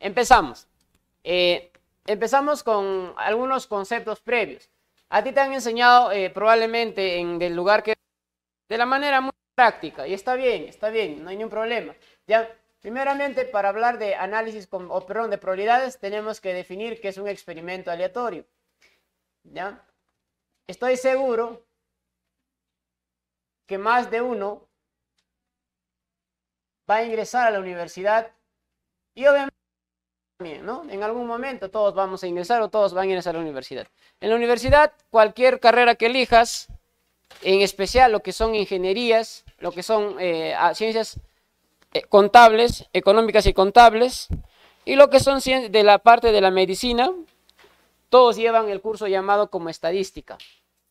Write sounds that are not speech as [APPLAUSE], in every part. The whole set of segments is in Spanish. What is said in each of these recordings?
Empezamos. Eh, empezamos con algunos conceptos previos. A ti te han enseñado eh, probablemente en el lugar que... De la manera muy práctica. Y está bien, está bien, no hay ningún problema. Ya, primeramente, para hablar de análisis, con, o, perdón, de probabilidades, tenemos que definir qué es un experimento aleatorio. ¿Ya? Estoy seguro que más de uno va a ingresar a la universidad y obviamente en algún momento todos vamos a ingresar o todos van a ingresar a la universidad. En la universidad, cualquier carrera que elijas, en especial lo que son ingenierías, lo que son eh, ciencias eh, contables, económicas y contables, y lo que son de la parte de la medicina, todos llevan el curso llamado como estadística,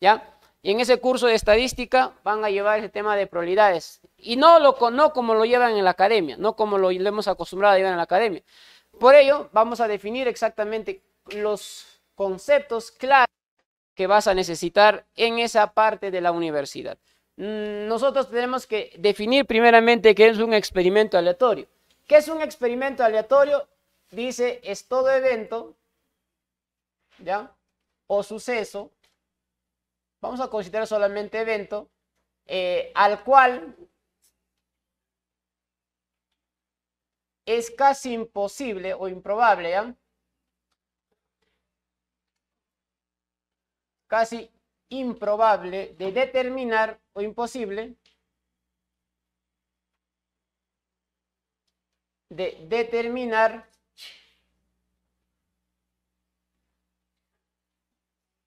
¿ya? Y en ese curso de estadística van a llevar el tema de probabilidades. Y no, lo, como lo llevan en la academia, no como lo hemos acostumbrado a llevar en la academia, por ello, vamos a definir exactamente los conceptos clave que vas a necesitar en esa parte de la universidad. Mm, nosotros tenemos que definir primeramente qué es un experimento aleatorio. ¿Qué es un experimento aleatorio? Dice, es todo evento, ¿ya? O suceso, vamos a considerar solamente evento, eh, al cual es casi imposible o improbable, Casi improbable de determinar o imposible de determinar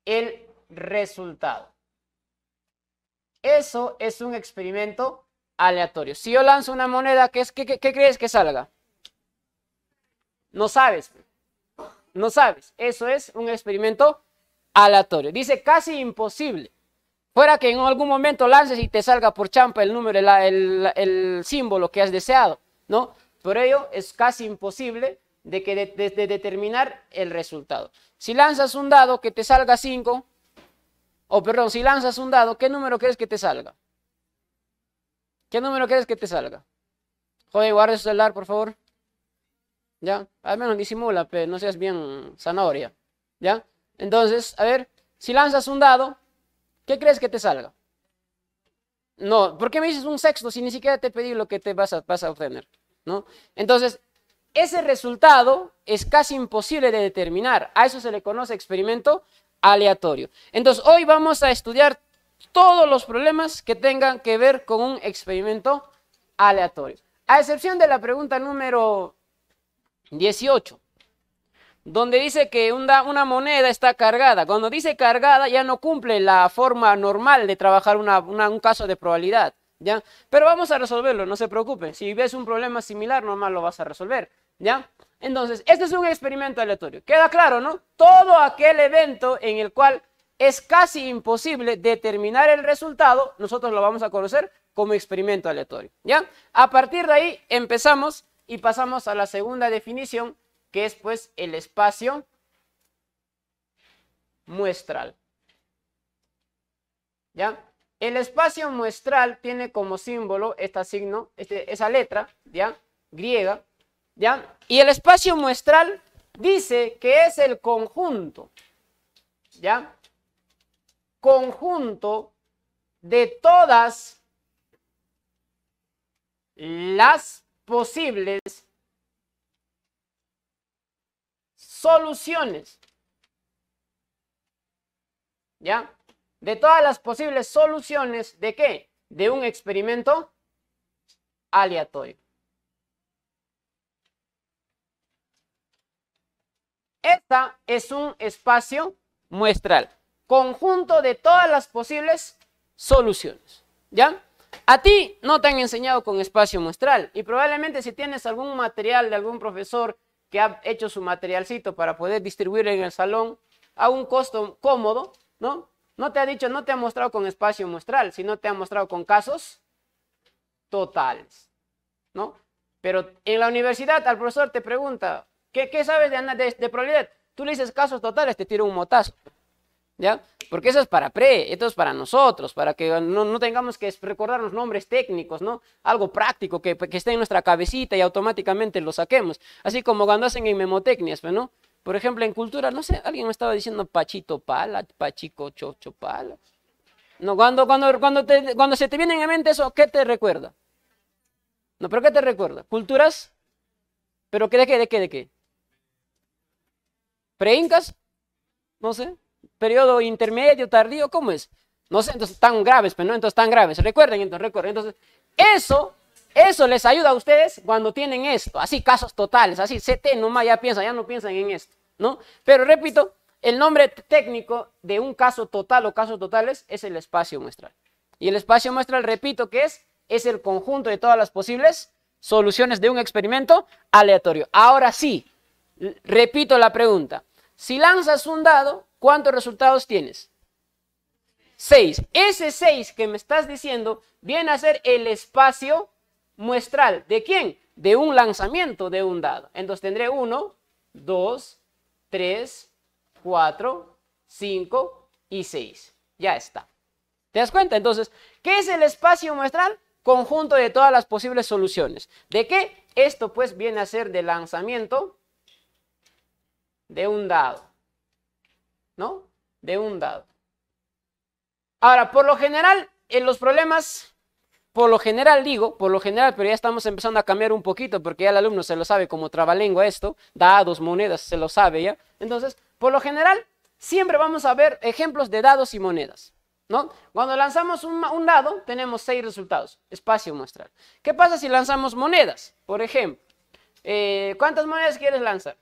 el resultado. Eso es un experimento aleatorio. Si yo lanzo una moneda, qué crees que salga? No sabes. No sabes. Eso es un experimento aleatorio. Dice casi imposible. Fuera que en algún momento lances y te salga por champa el número, el, símbolo que has deseado, ¿no? Por ello es casi imposible de, que determinar el resultado. Si lanzas un dado que te salga 5, o perdón, si lanzas un dado, ¿qué número crees que te salga? ¿Qué número crees que te salga? Joder, guarda su celular, por favor. ¿ya? Al menos disimula, pero no seas bien zanahoria, ¿ya? Entonces, a ver, si lanzas un dado, ¿qué crees que te salga? No, ¿por qué me dices un sexto si ni siquiera te pedí lo que te vas a, vas a obtener? ¿no? Entonces, ese resultado es casi imposible de determinar. A eso se le conoce experimento aleatorio. Entonces, hoy vamos a estudiar todos los problemas que tengan que ver con un experimento aleatorio. A excepción de la pregunta número 18, donde dice que una, moneda está cargada. Cuando dice cargada ya no cumple la forma normal de trabajar un caso de probabilidad. ¿ya? Pero vamos a resolverlo, no se preocupen. Si ves un problema similar, nomás lo vas a resolver. ¿ya? Entonces, este es un experimento aleatorio. Queda claro, ¿no? Todo aquel evento en el cual es casi imposible determinar el resultado, nosotros lo vamos a conocer como experimento aleatorio. ¿Ya? A partir de ahí empezamos y pasamos a la segunda definición, que es pues el espacio muestral. ¿Ya? El espacio muestral tiene como símbolo esta signo, este, esa letra, ¿ya? Griega, ¿ya? Y el espacio muestral dice que es el conjunto, ¿ya? Conjunto de todas las posibles soluciones. ¿Ya? De todas las posibles soluciones, ¿de qué? De un experimento aleatorio. Esta es un espacio muestral, conjunto de todas las posibles soluciones. ¿Ya? A ti no te han enseñado con espacio muestral y probablemente si tienes algún material de algún profesor que ha hecho su materialcito para poder distribuir en el salón a un costo cómodo, ¿no? No te ha dicho, no te ha mostrado con espacio muestral, sino te ha mostrado con casos totales, ¿no? Pero en la universidad al profesor te pregunta, ¿qué, sabes de, de probabilidad? Tú le dices casos totales, te tira un motazo. Porque eso es para pre, esto es para nosotros, para que no, tengamos que recordar los nombres técnicos, ¿no? Algo práctico que, que, esté en nuestra cabecita y automáticamente lo saquemos. Así como cuando hacen en memotecnias, ¿no? Por ejemplo, en cultura, no sé, alguien me estaba diciendo Pachito Pala, Pachico Chocho Pala. No, cuando, cuando, cuando, cuando se te viene en mente eso, ¿qué te recuerda? No, pero ¿qué te recuerda? ¿Culturas? ¿Pero qué de qué? ¿De qué? ¿De qué? ¿Preincas? No sé periodo intermedio, tardío, ¿cómo es? No sé, entonces tan graves, pero no, entonces tan graves. Recuerden, entonces, recuerden. Entonces, eso, eso les ayuda a ustedes cuando tienen esto, así casos totales, así CT nomás ya piensan, ya no piensan en esto, ¿no? Pero repito, el nombre técnico de un caso total o casos totales es el espacio muestral. Y el espacio muestral, repito, que es, es el conjunto de todas las posibles soluciones de un experimento aleatorio. Ahora sí, repito la pregunta. Si lanzas un dado, ¿Cuántos resultados tienes? 6. Ese seis que me estás diciendo viene a ser el espacio muestral. ¿De quién? De un lanzamiento de un dado. Entonces tendré 1, 2, 3, 4, 5 y 6. Ya está. ¿Te das cuenta? Entonces, ¿qué es el espacio muestral? Conjunto de todas las posibles soluciones. ¿De qué? Esto pues viene a ser de lanzamiento de un dado. ¿no? De un dado. Ahora, por lo general, en los problemas, por lo general digo, por lo general, pero ya estamos empezando a cambiar un poquito porque ya el alumno se lo sabe como trabalengua esto, dados, monedas, se lo sabe ya. Entonces, por lo general, siempre vamos a ver ejemplos de dados y monedas. ¿No? Cuando lanzamos un, dado, tenemos seis resultados, espacio muestral. ¿Qué pasa si lanzamos monedas? Por ejemplo, eh, ¿cuántas monedas quieres lanzar?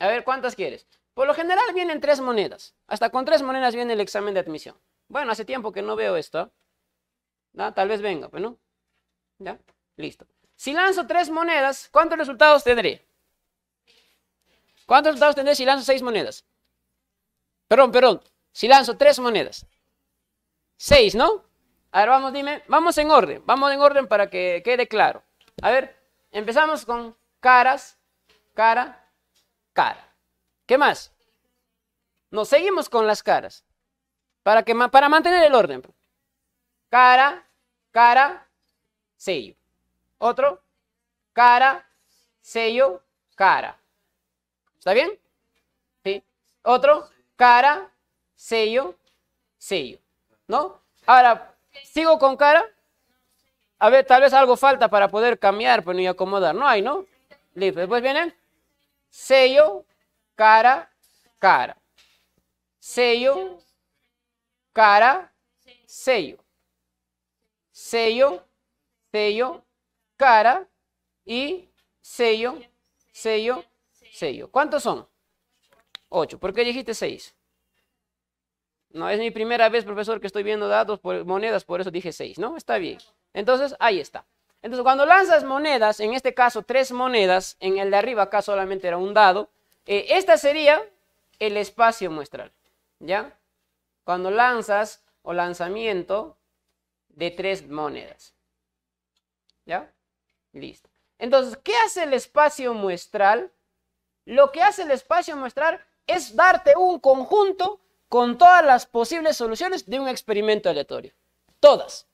A ver, ¿cuántas quieres? Por lo general vienen tres monedas. Hasta con tres monedas viene el examen de admisión. Bueno, hace tiempo que no veo esto. Tal vez venga, pero pues, no. ¿Ya? Listo. Si lanzo tres monedas, ¿cuántos resultados tendré? ¿Cuántos resultados tendré si lanzo seis monedas? Perdón, perdón. Si lanzo tres monedas. Seis, ¿no? A ver, vamos, dime. Vamos en orden. Vamos en orden para que quede claro. A ver, empezamos con caras, cara, cara. ¿Qué más? Nos seguimos con las caras. Para, que, para mantener el orden. Cara, cara, sello. Otro, cara, sello, cara. ¿Está bien? Sí. Otro, cara, sello, sello. ¿No? Ahora, sigo con cara. A ver, tal vez algo falta para poder cambiar pero y acomodar. No hay, ¿no? Listo. Después viene sello, cara, cara. Sello, cara, sello. Sello, sello, cara y sello, sello, sello. ¿Cuántos son? Ocho. ¿Por qué dijiste seis? No, es mi primera vez, profesor, que estoy viendo datos por monedas, por eso dije seis, ¿no? Está bien. Entonces, ahí está. Entonces, cuando lanzas monedas, en este caso tres monedas, en el de arriba acá solamente era un dado, eh, esta sería el espacio muestral, ¿ya? Cuando lanzas o lanzamiento de tres monedas, ¿ya? Listo. Entonces, ¿qué hace el espacio muestral? Lo que hace el espacio muestral es darte un conjunto con todas las posibles soluciones de un experimento aleatorio. Todas.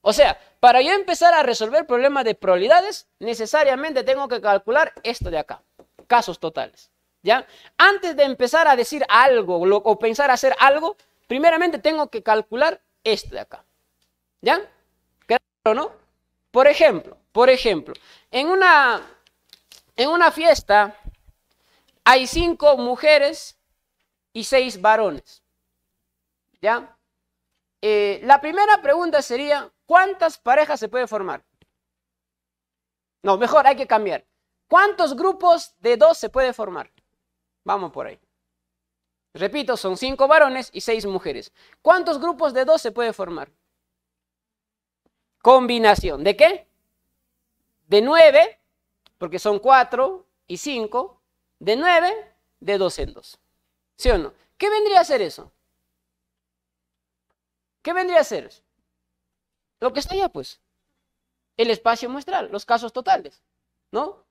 O sea, para yo empezar a resolver problemas de probabilidades, necesariamente tengo que calcular esto de acá, casos totales. ¿ya? Antes de empezar a decir algo o pensar hacer algo, primeramente tengo que calcular esto de acá. ¿Ya? ¿Claro, no? Por ejemplo, por ejemplo, en una, en una fiesta hay cinco mujeres y seis varones. ¿Ya? Eh, la primera pregunta sería, ¿cuántas parejas se puede formar? No, mejor hay que cambiar. ¿Cuántos grupos de dos se puede formar? Vamos por ahí. Repito, son cinco varones y seis mujeres. ¿Cuántos grupos de dos se puede formar? Combinación. ¿De qué? De nueve, porque son cuatro y cinco. De nueve, de dos en dos. ¿Sí o no? ¿Qué vendría a ser eso? ¿Qué vendría a ser eso? Lo que está allá, pues. El espacio muestral, los casos totales. ¿No?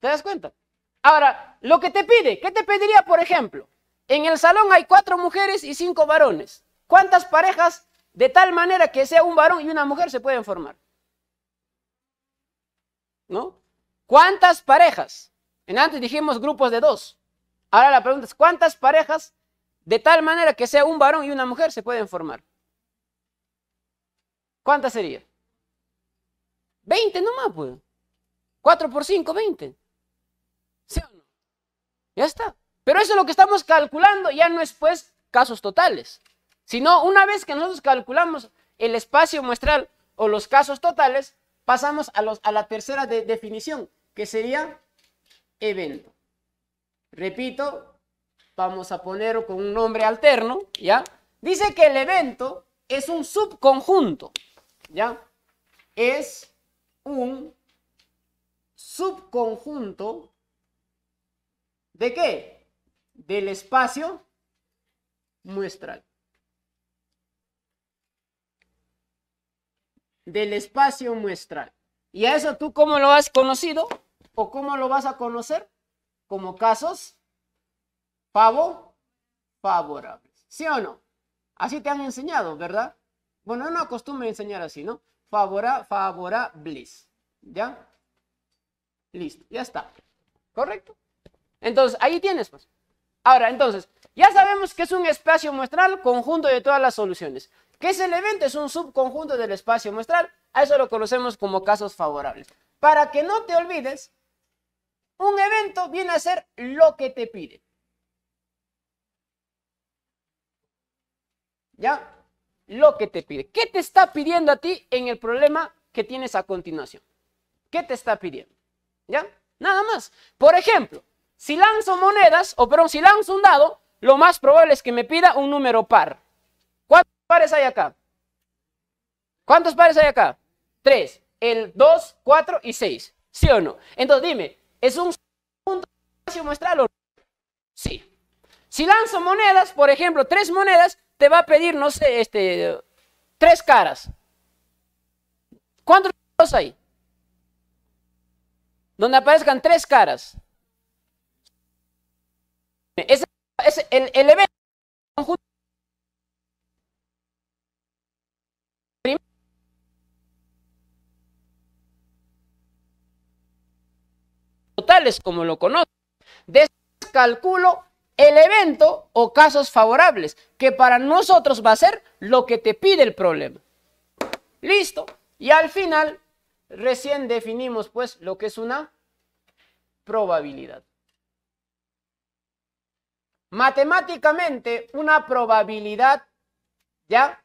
¿Te das cuenta? Ahora, lo que te pide, ¿qué te pediría, por ejemplo? En el salón hay cuatro mujeres y cinco varones. ¿Cuántas parejas de tal manera que sea un varón y una mujer se pueden formar? ¿No? ¿Cuántas parejas? En antes dijimos grupos de dos. Ahora la pregunta es, ¿cuántas parejas de tal manera que sea un varón y una mujer se pueden formar? ¿Cuántas serían? 20 nomás, pues. Cuatro por cinco, veinte no? Ya está. Pero eso es lo que estamos calculando, ya no es pues casos totales, sino una vez que nosotros calculamos el espacio muestral o los casos totales, pasamos a, los, a la tercera definición, que sería evento. Repito, vamos a ponerlo con un nombre alterno, ¿ya? Dice que el evento es un subconjunto, ¿ya? Es un subconjunto ¿De qué? Del espacio muestral. Del espacio muestral. ¿Y a eso tú cómo lo has conocido? ¿O cómo lo vas a conocer? Como casos pavo favorables. ¿Sí o no? Así te han enseñado, ¿verdad? Bueno, no a enseñar así, ¿no? Favora, favorables. ¿Ya? Listo, ya está. ¿Correcto? Entonces, ahí tienes. más. Pues. Ahora, entonces, ya sabemos que es un espacio muestral conjunto de todas las soluciones. Que el evento, es un subconjunto del espacio muestral. A eso lo conocemos como casos favorables. Para que no te olvides, un evento viene a ser lo que te pide. ¿Ya? Lo que te pide. ¿Qué te está pidiendo a ti en el problema que tienes a continuación? ¿Qué te está pidiendo? ¿Ya? Nada más. Por ejemplo, si lanzo monedas, o perdón, si lanzo un dado, lo más probable es que me pida un número par. ¿Cuántos pares hay acá? ¿Cuántos pares hay acá? Tres. El 2, cuatro y 6. ¿Sí o no? Entonces dime, ¿es un punto de espacio muestral o no? Sí. Si lanzo monedas, por ejemplo, tres monedas, te va a pedir, no sé, este, tres caras. ¿Cuántos hay? Donde aparezcan tres caras. Es, el, evento totales como lo conozco. Descalculo el evento o casos favorables, que para nosotros va a ser lo que te pide el problema. Listo. Y al final, recién definimos pues lo que es una probabilidad. Matemáticamente, una probabilidad, ¿ya?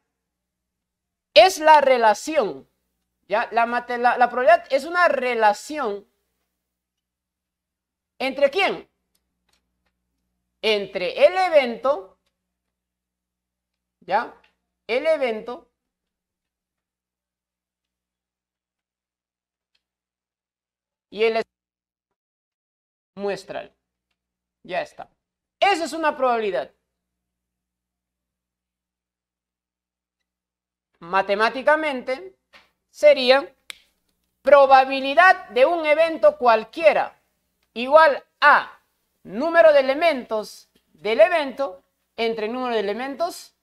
Es la relación, ¿ya? La, la, probabilidad es una relación entre quién? Entre el evento, ¿ya? El evento y el muestral. Ya está. Esa es una probabilidad. Matemáticamente sería probabilidad de un evento cualquiera igual a número de elementos del evento entre número de elementos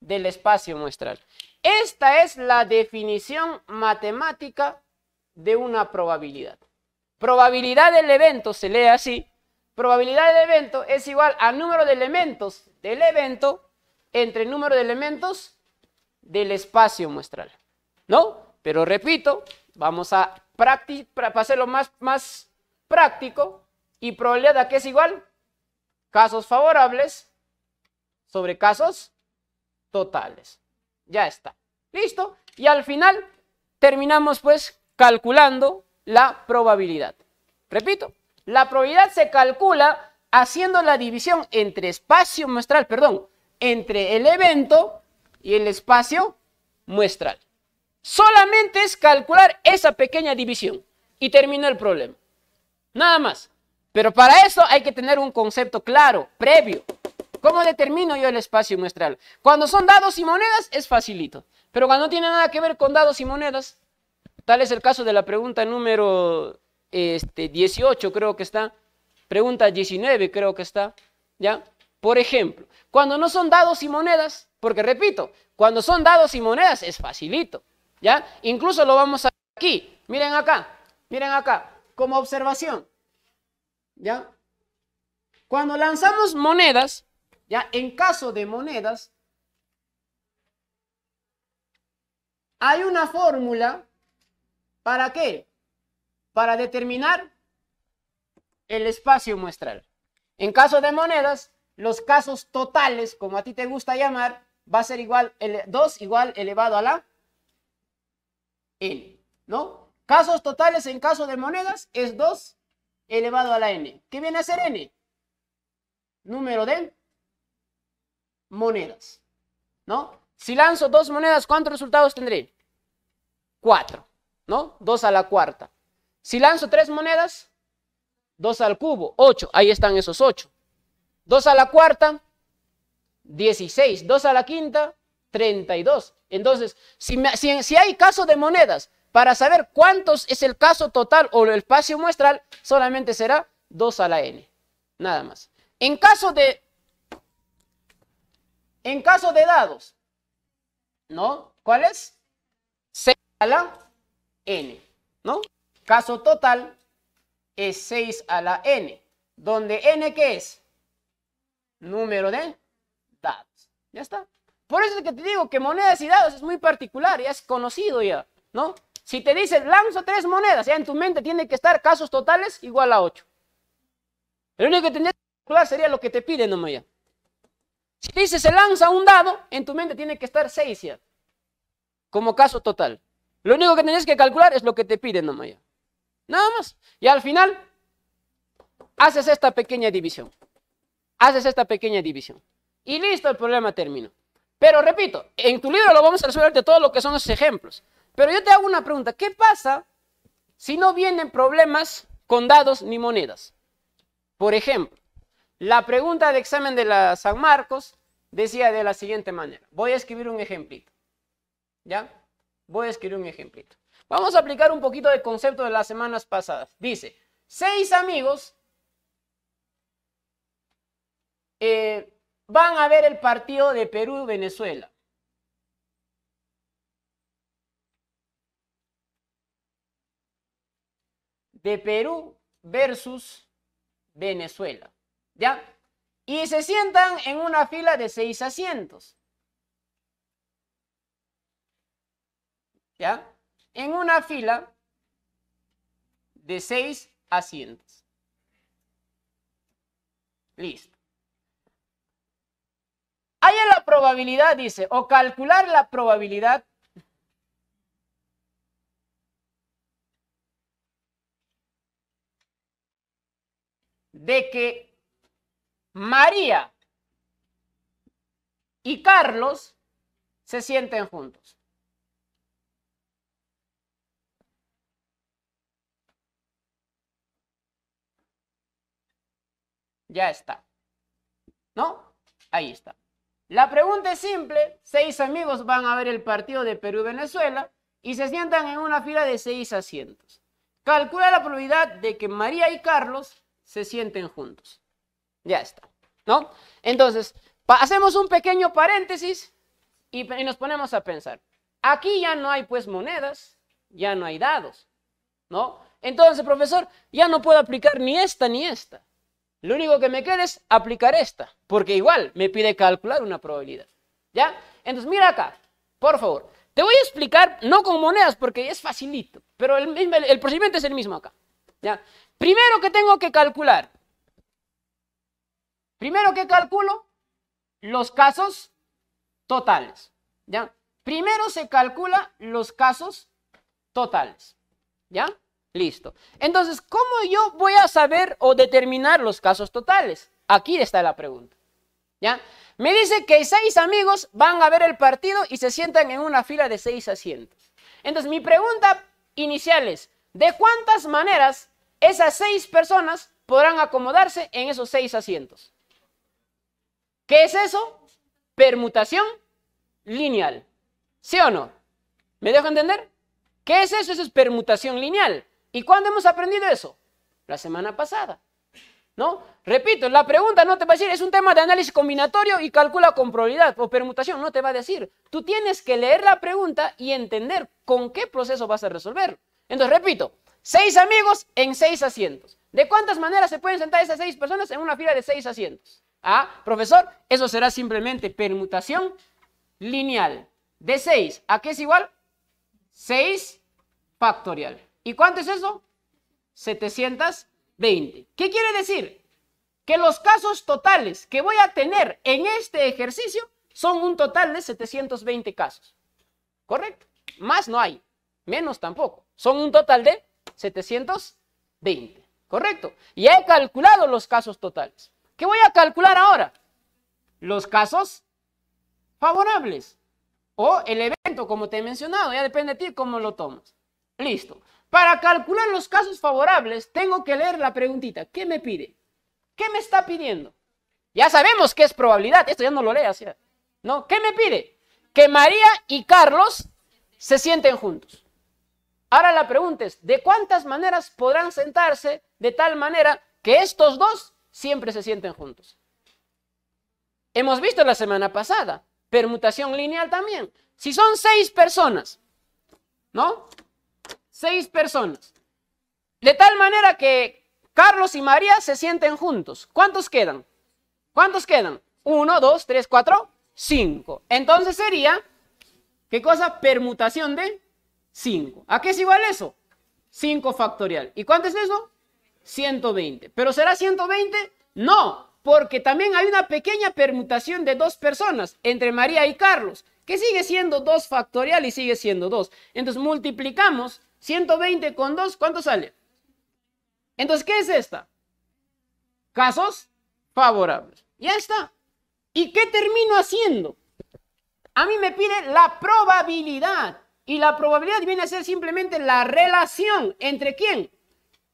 del espacio muestral. Esta es la definición matemática de una probabilidad. Probabilidad del evento se lee así probabilidad del evento es igual al número de elementos del evento entre el número de elementos del espacio muestral. ¿No? Pero repito, vamos a para hacerlo más, más práctico y probabilidad que es igual casos favorables sobre casos totales. Ya está. ¿Listo? Y al final terminamos pues calculando la probabilidad. Repito, la probabilidad se calcula haciendo la división entre espacio muestral, perdón, entre el evento y el espacio muestral. Solamente es calcular esa pequeña división y termina el problema. Nada más. Pero para eso hay que tener un concepto claro, previo. ¿Cómo determino yo el espacio muestral? Cuando son dados y monedas es facilito, pero cuando no tiene nada que ver con dados y monedas, tal es el caso de la pregunta número este, 18 creo que está, pregunta 19 creo que está, ¿ya? Por ejemplo, cuando no son dados y monedas, porque repito, cuando son dados y monedas es facilito, ¿ya? Incluso lo vamos a ver aquí, miren acá, miren acá, como observación, ¿ya? Cuando lanzamos monedas, ya en caso de monedas, hay una fórmula para qué? para determinar el espacio muestral. En caso de monedas, los casos totales, como a ti te gusta llamar, va a ser igual, 2 igual elevado a la n, ¿no? Casos totales en caso de monedas es 2 elevado a la n. ¿Qué viene a ser n? Número de monedas, ¿no? Si lanzo dos monedas, ¿cuántos resultados tendré? 4, ¿no? 2 a la cuarta. Si lanzo tres monedas, dos al cubo, ocho. Ahí están esos ocho. Dos a la cuarta, 16. Dos a la quinta, 32. Entonces, si, me, si, hay caso de monedas, para saber cuántos es el caso total o el espacio muestral, solamente será 2 a la n. Nada más. En caso de, en caso de dados, ¿no? ¿Cuál es? 6 a la n, ¿no? caso total es 6 a la n, donde n ¿qué es? Número de dados. Ya está. Por eso es que te digo que monedas y dados es muy particular, ya es conocido ya, ¿no? Si te dicen lanzo tres monedas, ya en tu mente tiene que estar casos totales igual a 8. Lo único que tendrías que calcular sería lo que te pide, no ya. Si te dice se lanza un dado, en tu mente tiene que estar 6 ya, como caso total. Lo único que tienes que calcular es lo que te piden Nomaya. Nada más. Y al final, haces esta pequeña división. Haces esta pequeña división. Y listo, el problema terminó. Pero repito, en tu libro lo vamos a resolver de todo lo que son los ejemplos. Pero yo te hago una pregunta. ¿Qué pasa si no vienen problemas con dados ni monedas? Por ejemplo, la pregunta de examen de la San Marcos decía de la siguiente manera. Voy a escribir un ejemplito. ¿Ya? Voy a escribir un ejemplito. Vamos a aplicar un poquito de concepto de las semanas pasadas. Dice, seis amigos eh, van a ver el partido de Perú-Venezuela. De Perú versus Venezuela. ¿Ya? Y se sientan en una fila de seis asientos. ¿Ya? en una fila de seis asientos. Listo. Haya la probabilidad, dice, o calcular la probabilidad de que María y Carlos se sienten juntos. ya está. ¿No? Ahí está. La pregunta es simple. Seis amigos van a ver el partido de Perú-Venezuela y se sientan en una fila de seis asientos. Calcula la probabilidad de que María y Carlos se sienten juntos. Ya está. ¿No? Entonces, hacemos un pequeño paréntesis y, nos ponemos a pensar. Aquí ya no hay pues monedas, ya no hay dados. ¿No? Entonces, profesor, ya no puedo aplicar ni esta ni esta. Lo único que me queda es aplicar esta, porque igual me pide calcular una probabilidad. ¿Ya? Entonces, mira acá, por favor. Te voy a explicar, no con monedas, porque es facilito, pero el, procedimiento es el mismo acá. ¿Ya? Primero que tengo que calcular. Primero que calculo los casos totales. ¿Ya? Primero se calcula los casos totales. ¿Ya? Listo. Entonces, ¿cómo yo voy a saber o determinar los casos totales? Aquí está la pregunta. ¿Ya? Me dice que seis amigos van a ver el partido y se sientan en una fila de seis asientos. Entonces, mi pregunta inicial es, ¿de cuántas maneras esas seis personas podrán acomodarse en esos seis asientos? ¿Qué es eso? Permutación lineal. ¿Sí o no? ¿Me dejo entender? ¿Qué es eso? Eso es permutación lineal. ¿Y cuándo hemos aprendido eso? La semana pasada. ¿No? Repito, la pregunta no te va a decir, es un tema de análisis combinatorio y calcula con probabilidad o permutación, no te va a decir. Tú tienes que leer la pregunta y entender con qué proceso vas a resolver. Entonces, repito, seis amigos en seis asientos. ¿De cuántas maneras se pueden sentar esas seis personas en una fila de seis asientos? Ah, profesor, eso será simplemente permutación lineal. De seis, ¿a qué es igual? Seis factorial. ¿Y cuánto es eso? 720. ¿Qué quiere decir? Que los casos totales que voy a tener en este ejercicio son un total de 720 casos. ¿Correcto? Más no hay, menos tampoco. Son un total de 720. ¿Correcto? Y he calculado los casos totales. ¿Qué voy a calcular ahora? Los casos favorables o el evento, como te he mencionado, ya depende de ti cómo lo tomas. Listo. Para calcular los casos favorables, tengo que leer la preguntita. ¿Qué me pide? ¿Qué me está pidiendo? Ya sabemos que es probabilidad. Esto ya no lo leas. así. ¿No? ¿Qué me pide? Que María y Carlos se sienten juntos. Ahora la pregunta es, ¿de cuántas maneras podrán sentarse de tal manera que estos dos siempre se sienten juntos? Hemos visto la semana pasada, permutación lineal también. Si son seis personas, ¿no? seis personas. De tal manera que Carlos y María se sienten juntos. ¿Cuántos quedan? ¿Cuántos quedan? Uno, dos, tres, cuatro, cinco. Entonces sería, ¿qué cosa? Permutación de cinco. ¿A qué es igual eso? 5 factorial. ¿Y cuánto es eso? 120. ¿Pero será 120? No, porque también hay una pequeña permutación de dos personas entre María y Carlos, que sigue siendo dos factorial y sigue siendo dos. Entonces multiplicamos 120 con 2, ¿cuánto sale? Entonces, ¿qué es esta? Casos favorables. Ya está. ¿Y qué termino haciendo? A mí me pide la probabilidad. Y la probabilidad viene a ser simplemente la relación entre quién?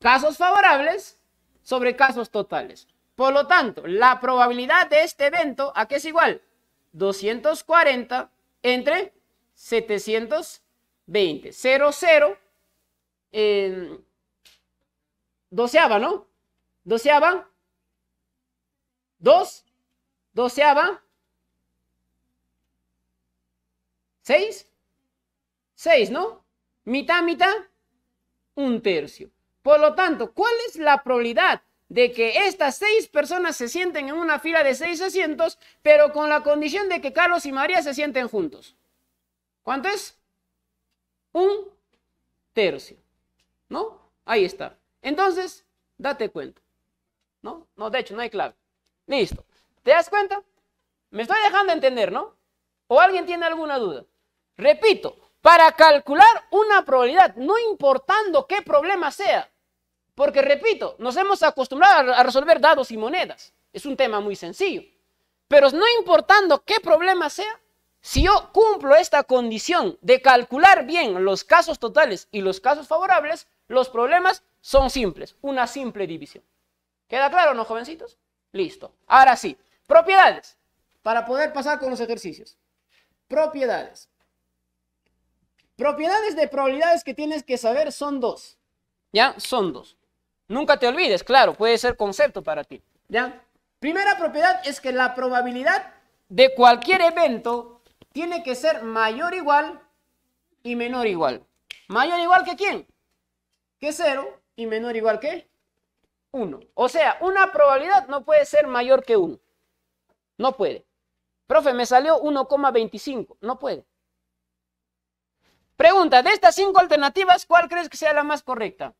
Casos favorables sobre casos totales. Por lo tanto, la probabilidad de este evento, ¿a qué es igual? 240 entre 720. 0, eh, doceava, ¿no? Doceava. Dos. Doceava. Seis. Seis, ¿no? Mitad, mitad. Un tercio. Por lo tanto, ¿cuál es la probabilidad de que estas seis personas se sienten en una fila de seis asientos, pero con la condición de que Carlos y María se sienten juntos? ¿Cuánto es? Un tercio. ¿no? Ahí está. Entonces, date cuenta, ¿no? No, de hecho, no hay clave. Listo. ¿Te das cuenta? Me estoy dejando entender, ¿no? ¿O alguien tiene alguna duda? Repito, para calcular una probabilidad, no importando qué problema sea, porque repito, nos hemos acostumbrado a resolver dados y monedas, es un tema muy sencillo, pero no importando qué problema sea, si yo cumplo esta condición de calcular bien los casos totales y los casos favorables, los problemas son simples, una simple división. ¿Queda claro, no, jovencitos? Listo. Ahora sí, propiedades, para poder pasar con los ejercicios. Propiedades. Propiedades de probabilidades que tienes que saber son dos. ¿Ya? Son dos. Nunca te olvides, claro, puede ser concepto para ti. ¿Ya? Primera propiedad es que la probabilidad de cualquier evento tiene que ser mayor igual y menor igual. ¿Mayor o igual que quién? que 0 y menor o igual que 1. O sea, una probabilidad no puede ser mayor que 1. No puede. Profe, me salió 1,25. No puede. Pregunta, de estas cinco alternativas, ¿cuál crees que sea la más correcta?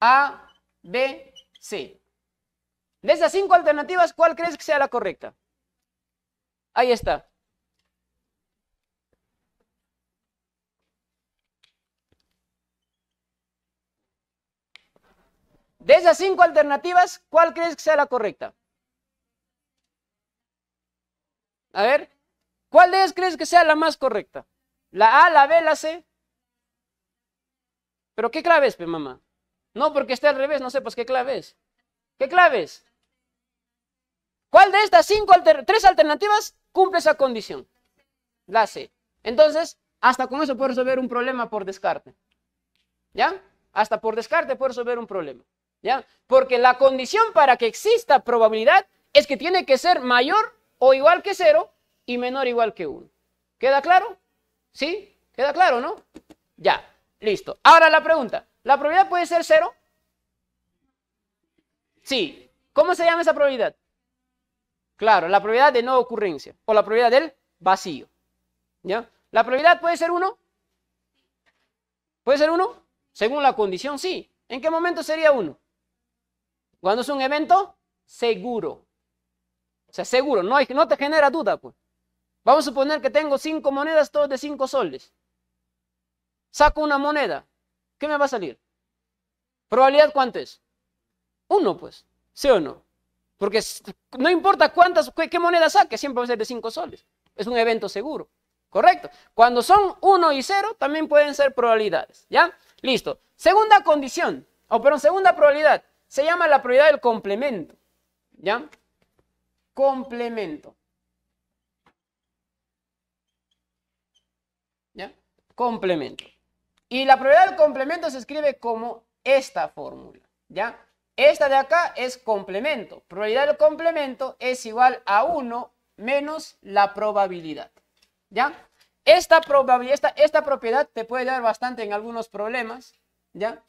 A, B, C. De estas cinco alternativas, ¿cuál crees que sea la correcta? Ahí está. De esas cinco alternativas, ¿cuál crees que sea la correcta? A ver, ¿cuál de ellas crees que sea la más correcta? ¿La A, la B, la C? ¿Pero qué clave es, mamá? No, porque está al revés, no sé, pues, qué clave es. ¿Qué clave es? ¿Cuál de estas cinco, tres alternativas cumple esa condición? La C. Entonces, hasta con eso puedo resolver un problema por descarte. ¿Ya? Hasta por descarte puedo resolver un problema. Porque la condición para que exista probabilidad es que tiene que ser mayor o igual que 0 y menor o igual que 1. ¿Queda claro? ¿Sí? ¿Queda claro, no? Ya, listo. Ahora la pregunta, ¿la probabilidad puede ser 0? Sí. ¿Cómo se llama esa probabilidad? Claro, la probabilidad de no ocurrencia o la probabilidad del vacío. ¿Ya? ¿La probabilidad puede ser 1? ¿Puede ser uno? Según la condición, sí. ¿En qué momento sería 1? Cuando es un evento seguro. O sea, seguro, no, te genera duda. Pues. Vamos a suponer que tengo cinco monedas, todas de cinco soles. Saco una moneda. ¿Qué me va a salir? ¿Probabilidad cuánto es? Uno, pues. ¿Sí o no? Porque no importa cuántas, qué, moneda saque, siempre va a ser de cinco soles. Es un evento seguro. Correcto. Cuando son uno y cero, también pueden ser probabilidades. ¿Ya? Listo. Segunda condición, o oh, perdón, segunda probabilidad. Se llama la propiedad del complemento. ¿Ya? Complemento. ¿Ya? Complemento. Y la propiedad del complemento se escribe como esta fórmula. ¿Ya? Esta de acá es complemento. Probabilidad del complemento es igual a 1 menos la probabilidad. ¿Ya? Esta, probabilidad, esta, esta propiedad te puede dar bastante en algunos problemas. ¿Ya?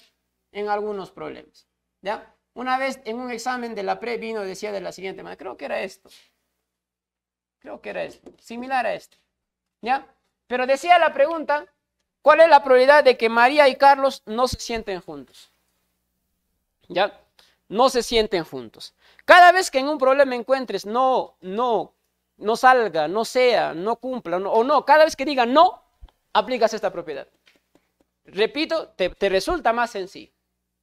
En algunos problemas. ¿Ya? Una vez en un examen de la pre vino decía de la siguiente manera, creo que era esto. Creo que era esto, similar a esto. ¿Ya? Pero decía la pregunta, ¿cuál es la probabilidad de que María y Carlos no se sienten juntos? ¿Ya? No se sienten juntos. Cada vez que en un problema encuentres no, no, no salga, no sea, no cumpla o no, cada vez que diga no, aplicas esta propiedad. Repito, te, te resulta más sencillo.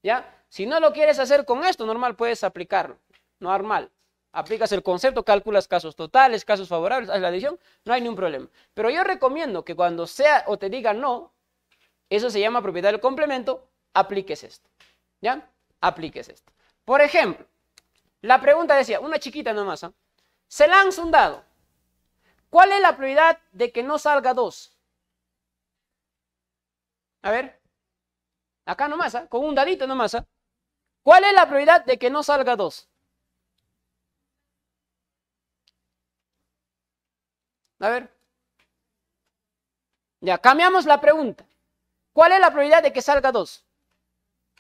¿Ya? Si no lo quieres hacer con esto, normal puedes aplicarlo. Normal. Aplicas el concepto, calculas casos totales, casos favorables, haz la adición, no hay ningún problema. Pero yo recomiendo que cuando sea o te diga no, eso se llama propiedad del complemento, apliques esto. ¿Ya? Apliques esto. Por ejemplo, la pregunta decía, una chiquita nomás, ¿ah? se lanza un dado. ¿Cuál es la prioridad de que no salga dos? A ver, acá nomás, ¿ah? con un dadito nomás. ¿ah? ¿Cuál es la probabilidad de que no salga dos? A ver. Ya, cambiamos la pregunta. ¿Cuál es la probabilidad de que salga dos?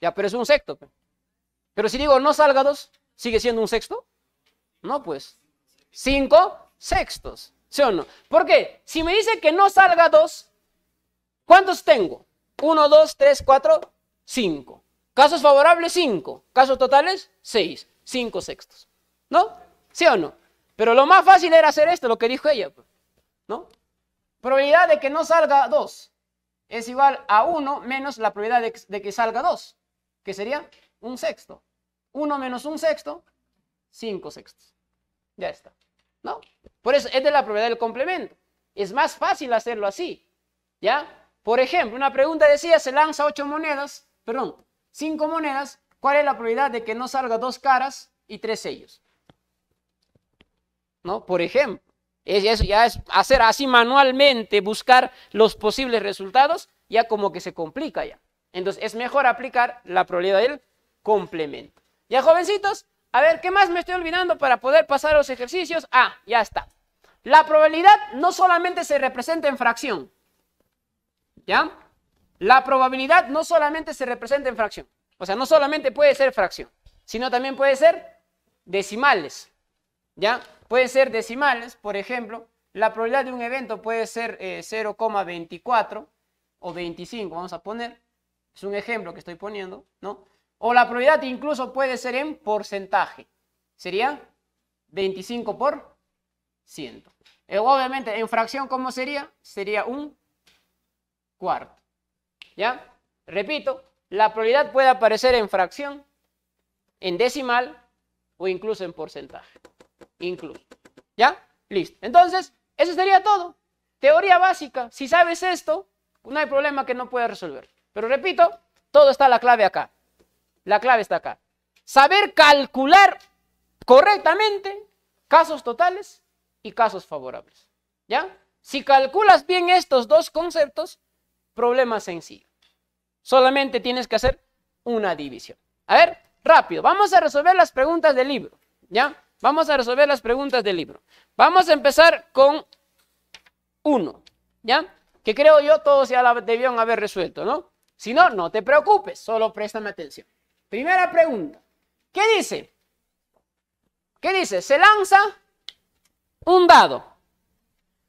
Ya, pero es un sexto. Pero si digo no salga dos, ¿sigue siendo un sexto? No, pues. Cinco sextos. ¿Sí o no? ¿Por qué? Si me dice que no salga dos, ¿cuántos tengo? Uno, dos, tres, cuatro, cinco. Casos favorables, 5. Casos totales, 6. 5 sextos. ¿No? ¿Sí o no? Pero lo más fácil era hacer esto, lo que dijo ella. Pues, ¿No? Probabilidad de que no salga 2 es igual a 1 menos la probabilidad de, que salga 2, que sería un sexto. 1 menos un sexto, 5 sextos. Ya está. ¿No? Por eso es de la probabilidad del complemento. Es más fácil hacerlo así. ¿Ya? Por ejemplo, una pregunta decía, se lanza 8 monedas, perdón, cinco monedas, ¿cuál es la probabilidad de que no salga dos caras y tres sellos? ¿No? Por ejemplo, eso ya es hacer así manualmente, buscar los posibles resultados, ya como que se complica ya. Entonces es mejor aplicar la probabilidad del complemento. Ya jovencitos, a ver, ¿qué más me estoy olvidando para poder pasar los ejercicios? Ah, ya está. La probabilidad no solamente se representa en fracción, ¿ya? La probabilidad no solamente se representa en fracción, o sea, no solamente puede ser fracción, sino también puede ser decimales, ¿ya? Puede ser decimales, por ejemplo, la probabilidad de un evento puede ser 0,24 eh, o 25, vamos a poner, es un ejemplo que estoy poniendo, ¿no? O la probabilidad incluso puede ser en porcentaje, sería 25 por 100. Eh, obviamente, en fracción, ¿cómo sería? Sería un cuarto. ¿Ya? Repito, la probabilidad puede aparecer en fracción, en decimal o incluso en porcentaje. Incluso. ¿Ya? Listo. Entonces, eso sería todo. Teoría básica. Si sabes esto, no hay problema que no puedas resolver. Pero repito, todo está la clave acá. La clave está acá. Saber calcular correctamente casos totales y casos favorables. ¿Ya? Si calculas bien estos dos conceptos, Problema sencillo. Solamente tienes que hacer una división. A ver, rápido. Vamos a resolver las preguntas del libro. ¿Ya? Vamos a resolver las preguntas del libro. Vamos a empezar con uno, ¿Ya? Que creo yo todos ya la debieron haber resuelto, ¿no? Si no, no te preocupes. Solo préstame atención. Primera pregunta. ¿Qué dice? ¿Qué dice? Se lanza un dado.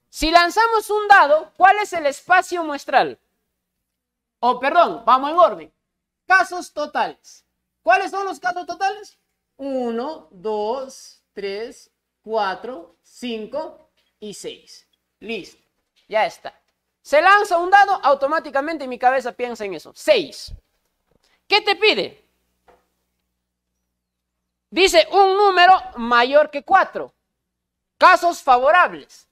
Si lanzamos un dado, ¿cuál es el espacio muestral? O oh, perdón, vamos en orden. Casos totales. ¿Cuáles son los casos totales? 1, 2, 3, 4, 5 y 6. Listo. Ya está. Se lanza un dado, automáticamente mi cabeza piensa en eso. Seis. ¿Qué te pide? Dice un número mayor que cuatro. Casos favorables.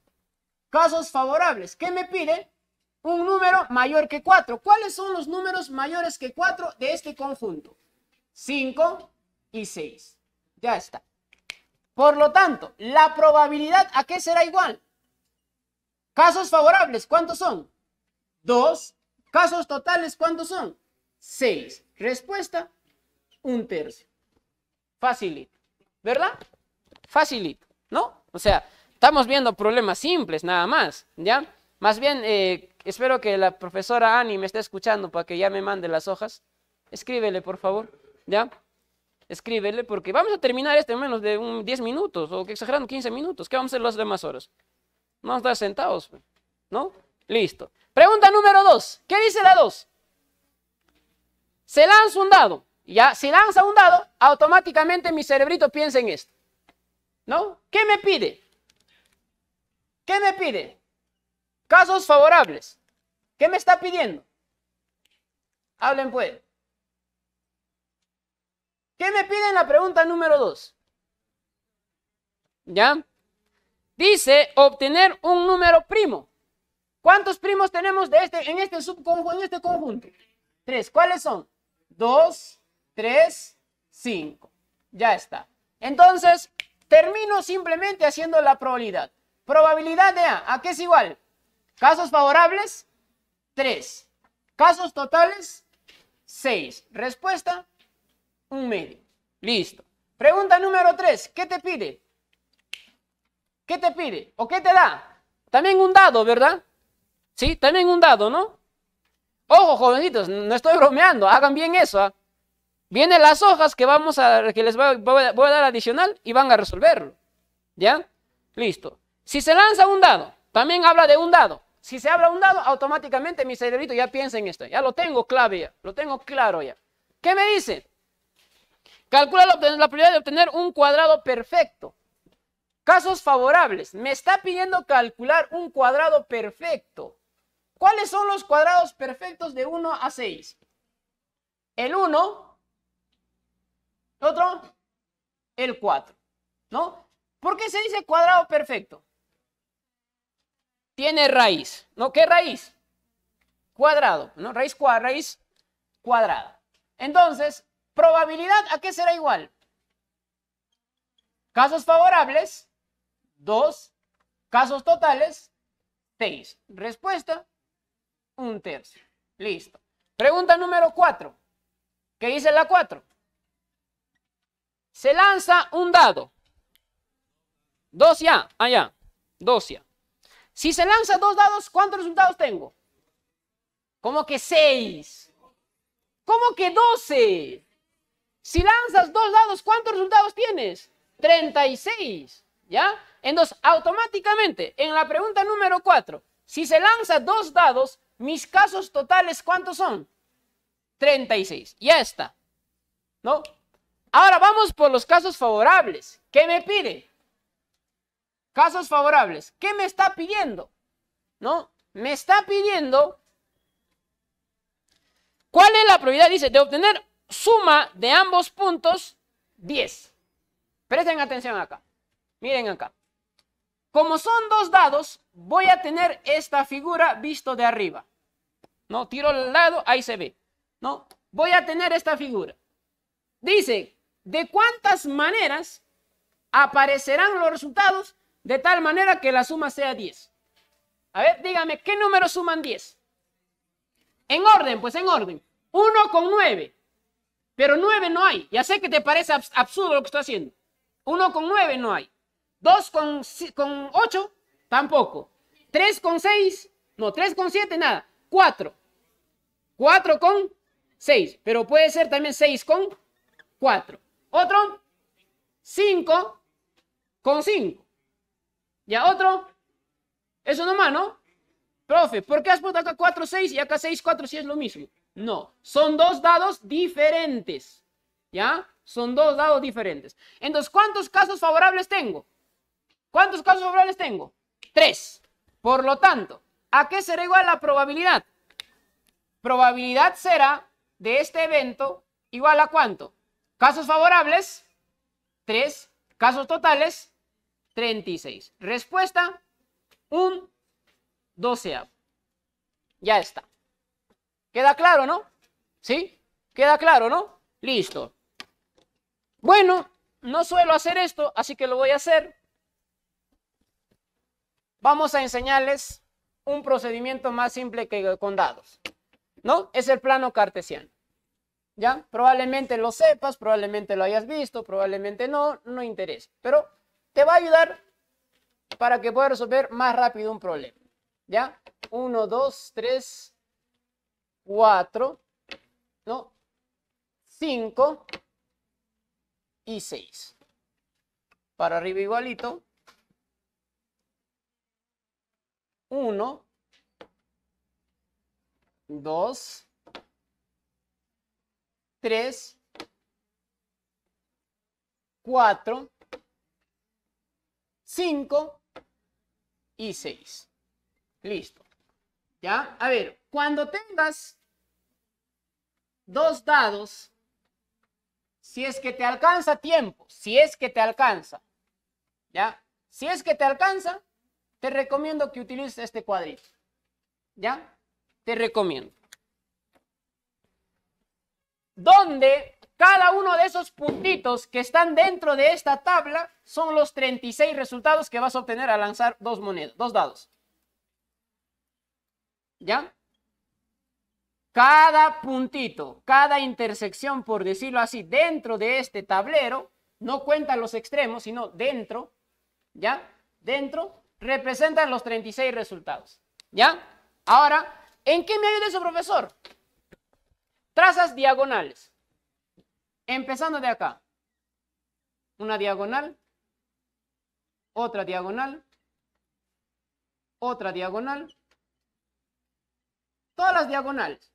Casos favorables. ¿Qué me pide? un número mayor que 4. ¿Cuáles son los números mayores que 4 de este conjunto? 5 y 6. Ya está. Por lo tanto, la probabilidad a qué será igual? Casos favorables, ¿cuántos son? 2. Casos totales, ¿cuántos son? 6. Respuesta, un tercio. Facilito, ¿verdad? Facilito, ¿no? O sea, estamos viendo problemas simples nada más, ¿ya? Más bien, eh, Espero que la profesora Annie me esté escuchando para que ya me mande las hojas. Escríbele, por favor. ¿Ya? Escríbele porque vamos a terminar este en menos de 10 minutos o que exagerando 15 minutos. ¿Qué vamos a hacer las demás horas? Vamos a estar sentados, pues, ¿no? Listo. Pregunta número 2. ¿Qué dice la 2? Se lanza un dado. Ya, si lanza un dado, automáticamente mi cerebrito piensa en esto. ¿No? ¿Qué me pide? ¿Qué me pide? Casos favorables. ¿Qué me está pidiendo? Hablen pues. ¿Qué me piden la pregunta número 2? ¿Ya? Dice obtener un número primo. ¿Cuántos primos tenemos de este, en, este subconjunto, en este conjunto? Tres. ¿Cuáles son? Dos, tres, cinco. Ya está. Entonces, termino simplemente haciendo la probabilidad. Probabilidad de A. ¿A qué es igual? Casos favorables, 3. Casos totales, 6. Respuesta, un medio. Listo. Pregunta número 3. ¿Qué te pide? ¿Qué te pide? ¿O qué te da? También un dado, ¿verdad? Sí, también un dado, ¿no? Ojo, jovencitos, no estoy bromeando. Hagan bien eso. ¿ah? Vienen las hojas que, vamos a, que les voy a dar adicional y van a resolverlo. ¿Ya? Listo. Si se lanza un dado, también habla de un dado. Si se abre un dado, automáticamente mi cerebrito ya piensa en esto. Ya lo tengo clave, ya, lo tengo claro ya. ¿Qué me dice? Calcula la, la probabilidad de obtener un cuadrado perfecto. Casos favorables. Me está pidiendo calcular un cuadrado perfecto. ¿Cuáles son los cuadrados perfectos de 1 a 6? El 1, otro, el 4, ¿no? ¿Por qué se dice cuadrado perfecto? tiene raíz. ¿No? ¿Qué raíz? Cuadrado, ¿no? Raíz, cua, raíz cuadrada. Entonces, probabilidad, ¿a qué será igual? Casos favorables, 2. Casos totales, 6. Respuesta, un tercio. Listo. Pregunta número 4. ¿Qué dice la 4? Se lanza un dado. 2 ya, allá. 2 ya. Si se lanza dos dados, ¿cuántos resultados tengo? Como que seis. ¿Cómo que doce? Si lanzas dos dados, ¿cuántos resultados tienes? 36. ¿Ya? Entonces, automáticamente, en la pregunta número 4, si se lanza dos dados, mis casos totales, ¿cuántos son? 36. Ya está. ¿No? Ahora vamos por los casos favorables. ¿Qué me pide? Casos favorables. ¿Qué me está pidiendo? ¿No? Me está pidiendo... ¿Cuál es la probabilidad? Dice, de obtener suma de ambos puntos 10. Presten atención acá. Miren acá. Como son dos dados, voy a tener esta figura visto de arriba. ¿No? Tiro al lado, ahí se ve. ¿No? Voy a tener esta figura. Dice, ¿de cuántas maneras aparecerán los resultados de tal manera que la suma sea 10. A ver, dígame, ¿qué números suman 10? En orden, pues en orden. 1 con 9. Pero 9 no hay. Ya sé que te parece absurdo lo que estoy haciendo. 1 con 9 no hay. 2 con, con 8 tampoco. 3 con 6, no, 3 con 7 nada. 4. 4 con 6, pero puede ser también 6 con 4. Otro, 5 con 5. Ya otro. Eso nomás, ¿no? Profe, ¿por qué has puesto acá 4, 6 y acá 6, 4 si es lo mismo? No, son dos dados diferentes. ¿Ya? Son dos dados diferentes. Entonces, ¿cuántos casos favorables tengo? ¿Cuántos casos favorables tengo? Tres. Por lo tanto, ¿a qué será igual la probabilidad? Probabilidad será de este evento igual a cuánto? Casos favorables, tres. casos totales, 36. Respuesta, un doceavo. Ya está. ¿Queda claro, no? ¿Sí? ¿Queda claro, no? Listo. Bueno, no suelo hacer esto, así que lo voy a hacer. Vamos a enseñarles un procedimiento más simple que con dados. ¿No? Es el plano cartesiano. ¿Ya? Probablemente lo sepas, probablemente lo hayas visto, probablemente no, no interesa. Pero te va a ayudar para que puedas resolver más rápido un problema. ¿Ya? 1, 2, 3, 4, ¿no? 5 y 6. Para arriba igualito. 1, 2, 3, 4, 5 y 6. Listo. ¿Ya? A ver, cuando tengas dos dados, si es que te alcanza tiempo, si es que te alcanza, ¿ya? Si es que te alcanza, te recomiendo que utilices este cuadrito. ¿Ya? Te recomiendo. ¿Dónde...? Cada uno de esos puntitos que están dentro de esta tabla son los 36 resultados que vas a obtener al lanzar dos monedas, dos dados. ¿Ya? Cada puntito, cada intersección, por decirlo así, dentro de este tablero, no cuenta los extremos, sino dentro, ¿ya? Dentro, representan los 36 resultados, ¿ya? Ahora, ¿en qué me ayuda eso, profesor? Trazas diagonales. Empezando de acá. Una diagonal, otra diagonal, otra diagonal, todas las diagonales.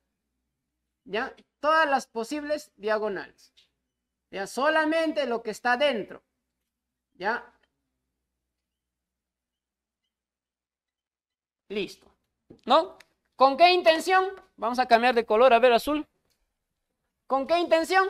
¿Ya? Todas las posibles diagonales. ¿Ya? Solamente lo que está dentro. ¿Ya? Listo. ¿No? ¿Con qué intención? Vamos a cambiar de color a ver azul. ¿Con qué intención?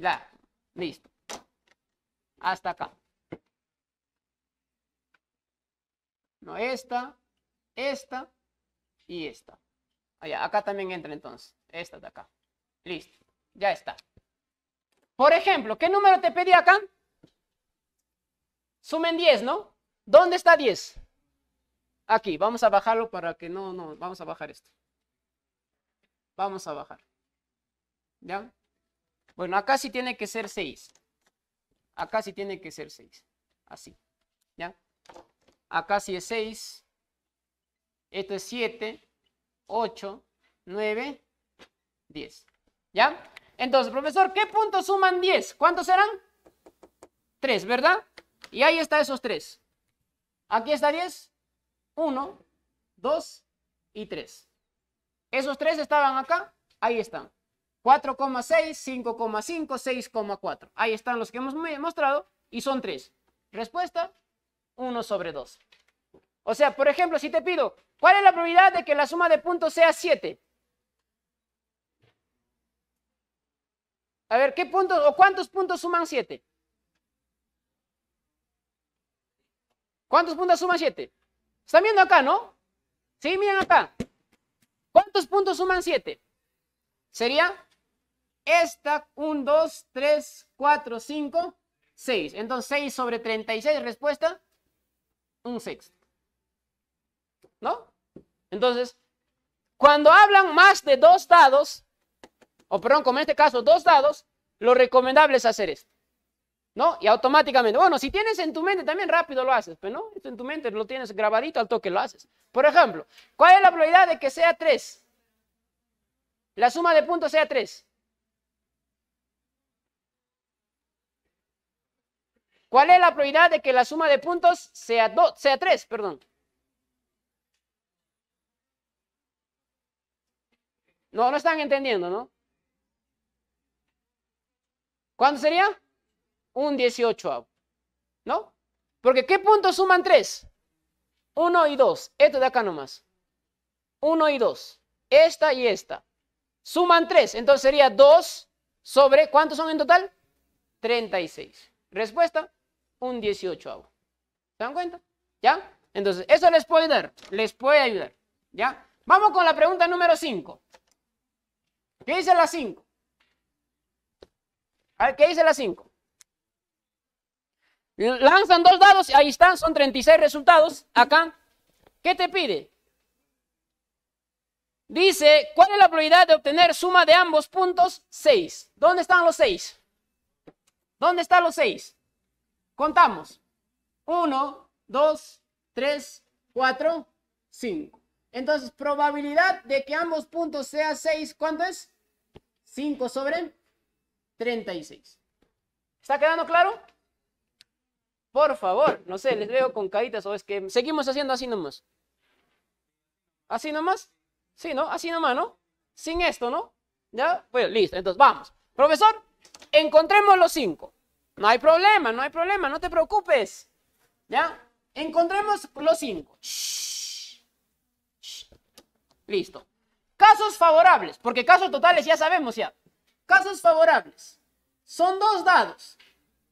Ya, listo. Hasta acá. No, esta, esta y esta. acá también entra entonces. Esta de acá. Listo. Ya está. Por ejemplo, ¿qué número te pedí acá? Sumen 10, ¿no? ¿Dónde está 10? Aquí. Vamos a bajarlo para que no, no. Vamos a bajar esto. Vamos a bajar. ¿Ya? Bueno, acá sí tiene que ser 6. Acá sí tiene que ser 6. Así. ¿Ya? Acá sí es 6. Esto es 7, 8, 9, 10. ¿Ya? Entonces, profesor, ¿qué puntos suman 10? ¿Cuántos serán? 3, ¿verdad? Y ahí está esos 3. Aquí está 10. 1, 2 y 3. Esos 3 estaban acá. Ahí están. 4,6, 5,5, 6,4. Ahí están los que hemos mostrado y son 3. Respuesta, 1 sobre 2. O sea, por ejemplo, si te pido, ¿cuál es la probabilidad de que la suma de puntos sea 7? A ver, ¿qué puntos o cuántos puntos suman 7? ¿Cuántos puntos suman 7? ¿Están viendo acá, no? Sí, miren acá. ¿Cuántos puntos suman 7? Sería esta, 1, 2, 3, 4, 5, 6. Entonces, 6 sobre 36, respuesta, un sexto. ¿No? Entonces, cuando hablan más de dos dados, o perdón, como en este caso, dos dados, lo recomendable es hacer esto. ¿No? Y automáticamente, bueno, si tienes en tu mente también rápido lo haces, pero no, esto en tu mente lo tienes grabadito al toque lo haces. Por ejemplo, ¿cuál es la probabilidad de que sea 3? La suma de puntos sea 3. ¿Cuál es la probabilidad de que la suma de puntos sea, 3? Perdón. No, no están entendiendo, ¿no? ¿Cuánto sería? Un 18 ¿No? Porque ¿qué puntos suman 3? 1 y 2. Esto de acá nomás. 1 y 2. Esta y esta. Suman 3. Entonces sería 2 sobre... ¿Cuántos son en total? 36. Respuesta un 18 ¿Se dan cuenta? ¿Ya? Entonces, eso les puede ayudar, les puede ayudar. ¿Ya? Vamos con la pregunta número 5. ¿Qué dice la 5? A ¿qué dice la 5? Lanzan dos dados, ahí están, son 36 resultados. Acá, ¿qué te pide? Dice, ¿cuál es la probabilidad de obtener suma de ambos puntos? 6. ¿Dónde están los 6? ¿Dónde están los 6? Contamos. 1, 2, 3, 4, 5. Entonces, probabilidad de que ambos puntos sean 6, ¿cuánto es? 5 sobre 36. ¿Está quedando claro? Por favor, no sé, les veo con caídas o es que seguimos haciendo así nomás. ¿Así nomás? Sí, ¿no? Así nomás, ¿no? Sin esto, ¿no? ¿Ya? pues, listo, entonces vamos. Profesor, encontremos los 5. No hay problema, no hay problema, no te preocupes. ¿Ya? Encontremos los cinco. Listo. Casos favorables, porque casos totales ya sabemos ya. Casos favorables. Son dos dados,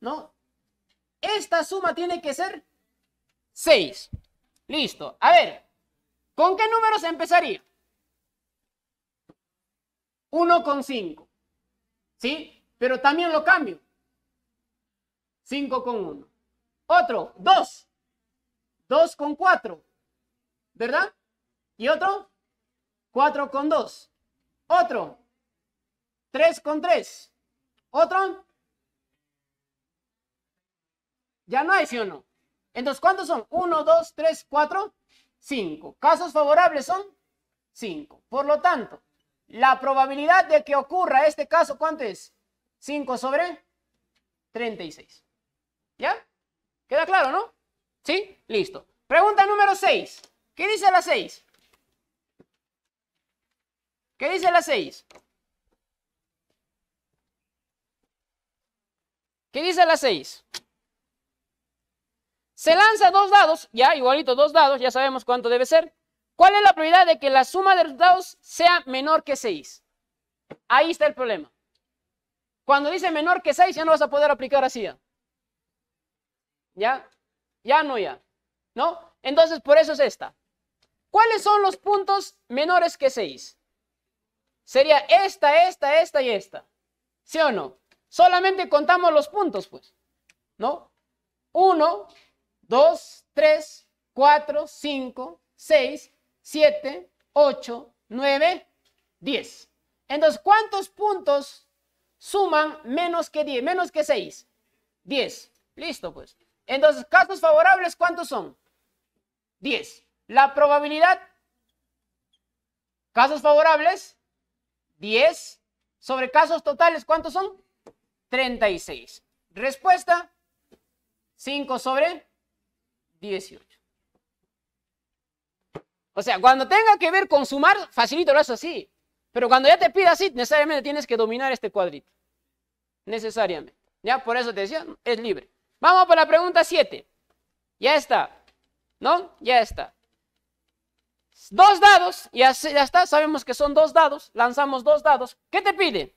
¿no? Esta suma tiene que ser 6. Listo. A ver, ¿con qué números empezaría? 1 con 5. ¿Sí? Pero también lo cambio. 5 con 1. Otro, 2. 2 con 4. ¿Verdad? Y otro, 4 con 2. Otro, 3 con 3. Otro. Ya no hay, ¿sí o no? Entonces, ¿cuántos son? 1, 2, 3, 4, 5. Casos favorables son 5. Por lo tanto, la probabilidad de que ocurra este caso, ¿cuánto es? 5 sobre 36. ¿Ya? ¿Queda claro, no? ¿Sí? Listo. Pregunta número 6. ¿Qué dice la 6? ¿Qué dice la 6? ¿Qué dice la 6? Se lanza dos dados, ya igualito dos dados, ya sabemos cuánto debe ser. ¿Cuál es la probabilidad de que la suma de los dados sea menor que 6? Ahí está el problema. Cuando dice menor que 6 ya no vas a poder aplicar así. ¿Ya? Ya no, ya. ¿No? Entonces, por eso es esta. ¿Cuáles son los puntos menores que 6? Sería esta, esta, esta y esta. ¿Sí o no? Solamente contamos los puntos, pues. ¿No? 1, 2, 3, 4, 5, 6, 7, 8, 9, 10. Entonces, ¿cuántos puntos suman menos que 10? Menos que 6. 10. Listo, pues. Entonces, casos favorables, ¿cuántos son? 10. La probabilidad, casos favorables, 10. Sobre casos totales, ¿cuántos son? 36. Respuesta, 5 sobre 18. O sea, cuando tenga que ver con sumar, facilito lo es así. Pero cuando ya te pida así, necesariamente tienes que dominar este cuadrito. Necesariamente. Ya por eso te decía, es libre. Vamos para la pregunta 7. Ya está. ¿No? Ya está. Dos dados, ya, ya está, sabemos que son dos dados, lanzamos dos dados. ¿Qué te pide?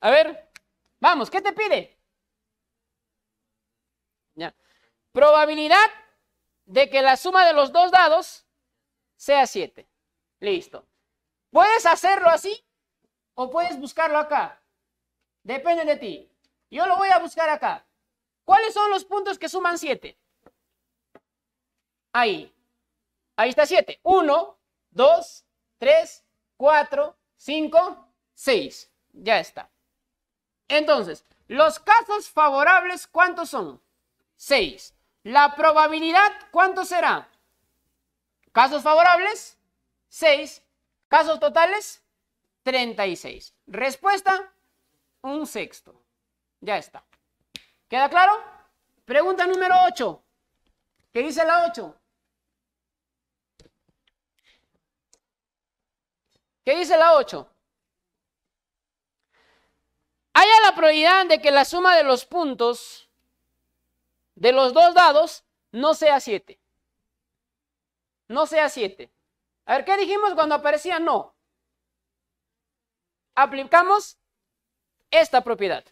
A ver, vamos, ¿qué te pide? Ya. Probabilidad de que la suma de los dos dados sea 7. Listo. ¿Puedes hacerlo así? O puedes buscarlo acá. Depende de ti. Yo lo voy a buscar acá. ¿Cuáles son los puntos que suman 7? Ahí. Ahí está 7. 1, 2, 3, 4, 5, 6. Ya está. Entonces, los casos favorables, ¿cuántos son? 6. La probabilidad, ¿cuánto será? Casos favorables, 6. Casos totales, 36. Respuesta, un sexto. Ya está. ¿Queda claro? Pregunta número 8. ¿Qué dice la 8? ¿Qué dice la 8? Haya la probabilidad de que la suma de los puntos de los dos dados no sea 7. No sea 7. A ver, ¿qué dijimos cuando aparecía no? aplicamos esta propiedad.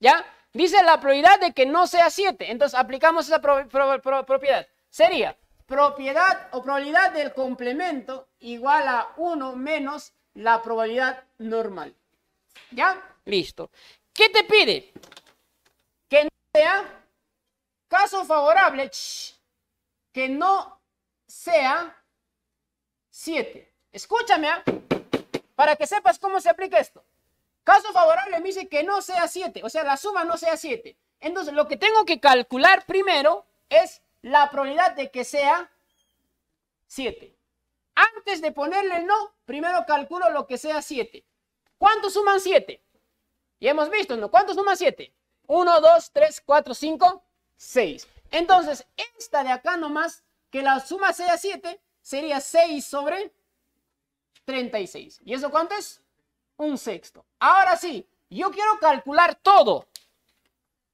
¿Ya? Dice la probabilidad de que no sea 7. Entonces aplicamos esa propiedad. Sería propiedad o probabilidad del complemento igual a 1 menos la probabilidad normal. ¿Ya? Listo. ¿Qué te pide? Que no sea caso favorable. Que no sea 7. Escúchame. ¿ah? Para que sepas cómo se aplica esto. Caso favorable me dice que no sea 7, o sea, la suma no sea 7. Entonces, lo que tengo que calcular primero es la probabilidad de que sea 7. Antes de ponerle el no, primero calculo lo que sea 7. ¿Cuántos suman 7? Y hemos visto, ¿no? ¿Cuántos suman 7? 1, 2, 3, 4, 5, 6. Entonces, esta de acá nomás, que la suma sea 7, sería 6 sobre 36. ¿Y eso cuánto es? Un sexto. Ahora sí, yo quiero calcular todo.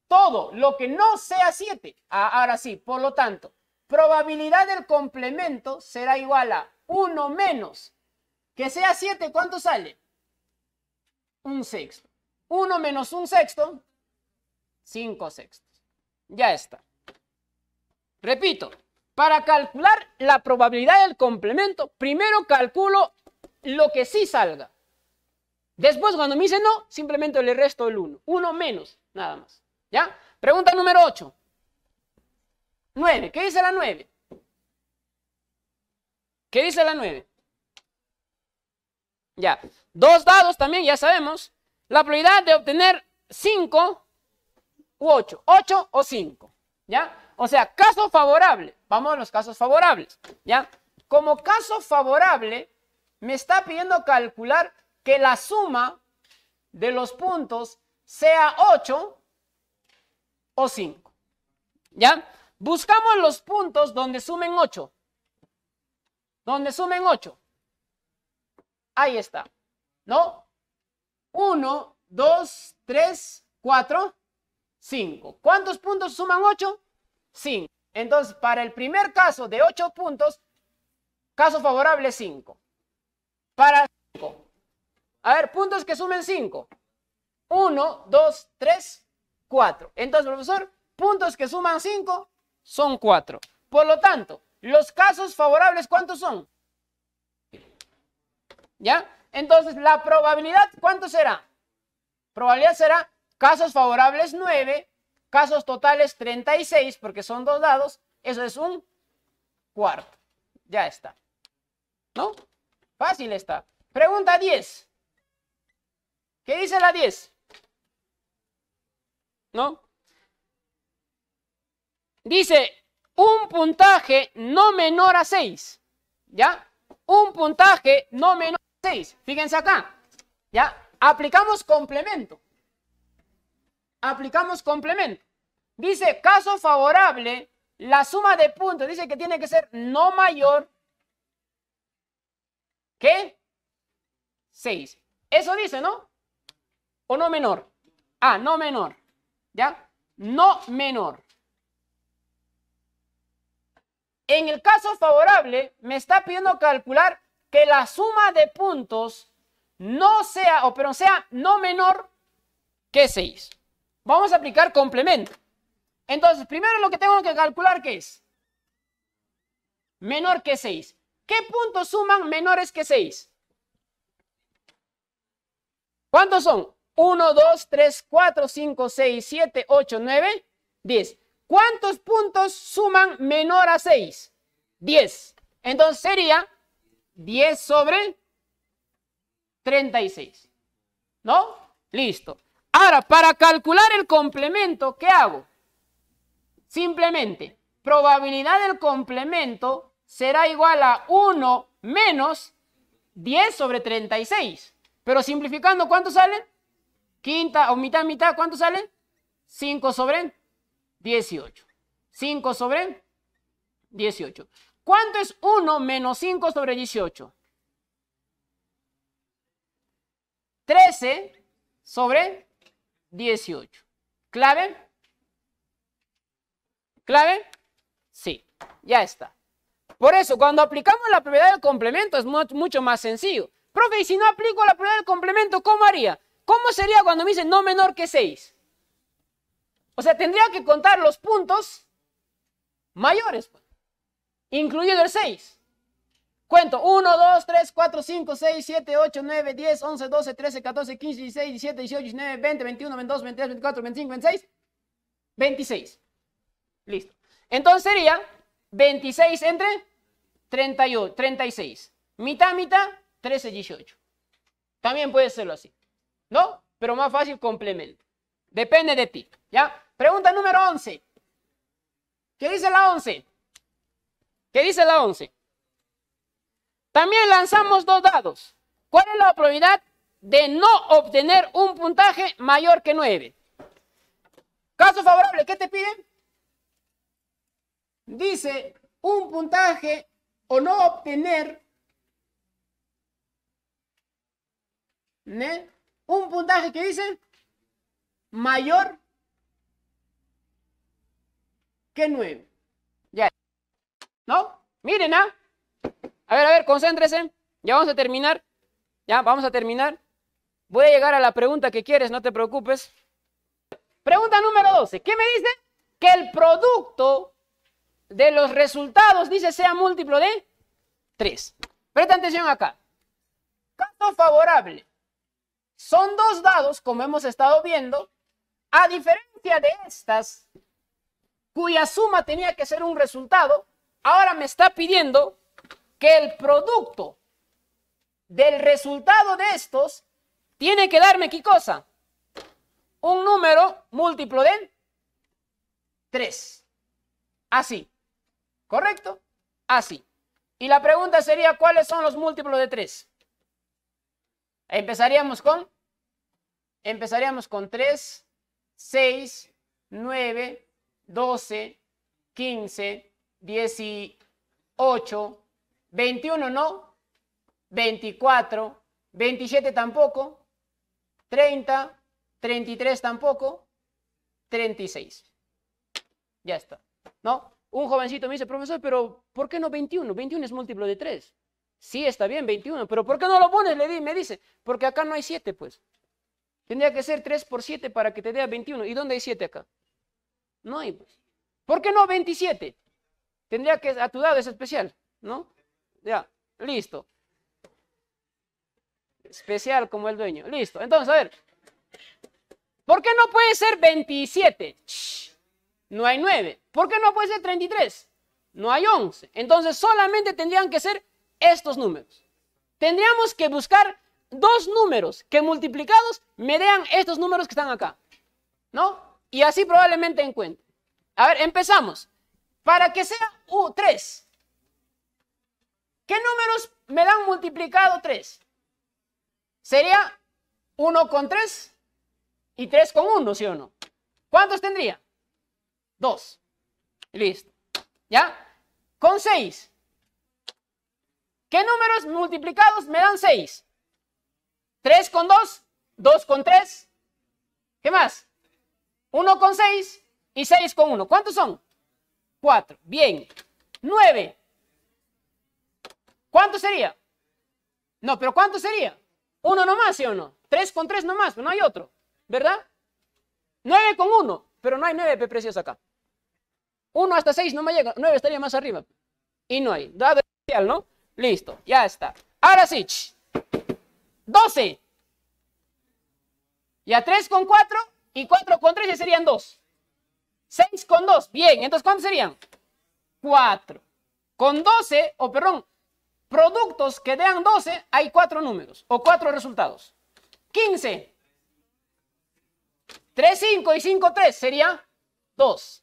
Todo lo que no sea 7. Ah, ahora sí, por lo tanto, probabilidad del complemento será igual a 1 menos. Que sea 7, ¿cuánto sale? Un sexto. 1 menos un sexto, 5 sextos. Ya está. Repito, para calcular la probabilidad del complemento, primero calculo lo que sí salga. Después, cuando me dice no, simplemente le resto el 1. 1 menos, nada más. ¿Ya? Pregunta número 8. 9. ¿Qué dice la 9? ¿Qué dice la 9? Ya. Dos dados también, ya sabemos. La probabilidad de obtener 5 u 8. 8 o 5. ¿Ya? O sea, caso favorable. Vamos a los casos favorables. ¿Ya? Como caso favorable, me está pidiendo calcular que la suma de los puntos sea 8 o 5. ¿Ya? Buscamos los puntos donde sumen 8. Donde sumen 8. Ahí está. ¿No? 1, 2, 3, 4, 5. ¿Cuántos puntos suman 8? 5. Entonces, para el primer caso de 8 puntos, caso favorable 5 para 5. A ver, puntos que sumen 5. 1, 2, 3, 4. Entonces, profesor, puntos que suman 5 son 4. Por lo tanto, los casos favorables, ¿cuántos son? ¿Ya? Entonces, la probabilidad, ¿cuánto será? Probabilidad será casos favorables 9, casos totales 36, porque son dos dados. Eso es un cuarto. Ya está. ¿No? Fácil está. Pregunta 10. ¿Qué dice la 10? ¿No? Dice un puntaje no menor a 6. ¿Ya? Un puntaje no menor a 6. Fíjense acá. ¿Ya? Aplicamos complemento. Aplicamos complemento. Dice caso favorable, la suma de puntos dice que tiene que ser no mayor ¿Qué? 6. Eso dice, ¿no? ¿O no menor? Ah, no menor. ¿Ya? No menor. En el caso favorable, me está pidiendo calcular que la suma de puntos no sea, o pero sea no menor que 6. Vamos a aplicar complemento. Entonces, primero lo que tengo que calcular ¿qué es menor que 6. ¿Qué puntos suman menores que 6? ¿Cuántos son? 1, 2, 3, 4, 5, 6, 7, 8, 9, 10. ¿Cuántos puntos suman menor a 6? 10. Entonces sería 10 sobre 36. ¿No? Listo. Ahora, para calcular el complemento, ¿qué hago? Simplemente, probabilidad del complemento será igual a 1 menos 10 sobre 36. Pero simplificando, ¿cuánto sale? Quinta o mitad, mitad, ¿cuánto sale? 5 sobre 18. 5 sobre 18. ¿Cuánto es 1 menos 5 sobre 18? 13 sobre 18. ¿Clave? ¿Clave? Sí, ya está. Por eso, cuando aplicamos la propiedad del complemento es mucho más sencillo. Profe, y si no aplico la propiedad del complemento, ¿cómo haría? ¿Cómo sería cuando me dicen no menor que 6? O sea, tendría que contar los puntos mayores, pues, incluido el 6. Cuento 1, 2, 3, 4, 5, 6, 7, 8, 9, 10, 11, 12, 13, 14, 15, 16, 17, 18, 19, 20, 21, 22, 23, 24, 25, 26. 26. Listo. Entonces sería... 26 entre 38, 36. Mitad, mitad, 13, 18. También puede serlo así. ¿No? Pero más fácil complemento. Depende de ti. ¿Ya? Pregunta número 11. ¿Qué dice la 11? ¿Qué dice la 11? También lanzamos dos dados. ¿Cuál es la probabilidad de no obtener un puntaje mayor que 9? Caso favorable, ¿qué te piden? dice un puntaje o no obtener un puntaje que dice mayor que 9. Ya. ¿No? Miren, ¿ah? A ver, a ver, concéntrese. Ya vamos a terminar. Ya, vamos a terminar. Voy a llegar a la pregunta que quieres, no te preocupes. Pregunta número 12. ¿Qué me dice? Que el producto de los resultados, dice, sea múltiplo de 3. Presta atención acá. Caso favorable. Son dos dados, como hemos estado viendo, a diferencia de estas, cuya suma tenía que ser un resultado, ahora me está pidiendo que el producto del resultado de estos tiene que darme, ¿qué cosa? Un número múltiplo de 3. Así. ¿Correcto? Así. Y la pregunta sería, ¿cuáles son los múltiplos de 3? Empezaríamos con, empezaríamos con 3, 6, 9, 12, 15, 18, 21 no, 24, 27 tampoco, 30, 33 tampoco, 36. Ya está, ¿no? Un jovencito me dice, profesor, pero ¿por qué no 21? 21 es múltiplo de 3. Sí, está bien, 21, pero ¿por qué no lo pones? Le di, me dice, porque acá no hay 7, pues. Tendría que ser 3 por 7 para que te dé 21. ¿Y dónde hay 7 acá? No hay, pues". ¿Por qué no 27? Tendría que, a tu lado es especial, ¿no? Ya, listo. Especial como el dueño. Listo. Entonces, a ver. ¿Por qué no puede ser 27? Shh no hay 9. ¿Por qué no puede ser 33? No hay 11. Entonces solamente tendrían que ser estos números. Tendríamos que buscar dos números que multiplicados me den estos números que están acá. ¿No? Y así probablemente encuentre. A ver, empezamos. Para que sea U3, ¿qué números me dan multiplicado 3? Sería 1 con 3 y 3 con 1, ¿sí o no? ¿Cuántos tendría? 2. Listo. ¿Ya? Con 6. ¿Qué números multiplicados me dan 6? 3 con 2, 2 con 3. ¿Qué más? 1 con 6 y 6 con 1. ¿Cuántos son? 4. Bien. 9. ¿Cuánto sería? No, pero ¿cuánto sería? Uno nomás, ¿sí o no? 3 con 3 nomás, pero no hay otro, ¿verdad? 9 con 1, pero no hay 9 precios acá. 1 hasta 6 no me llega, 9 estaría más arriba. Y no hay. Dado especial, ¿no? Listo, ya está. Ahora sí. 12. Ya 3 con 4 y 4 con 3 ya serían 2. 6 con 2. Bien, entonces ¿cuántos serían? 4. Con 12, o perdón, productos que dan 12, hay 4 números o 4 resultados. 15. 3, 5 y 5, 3 sería 2.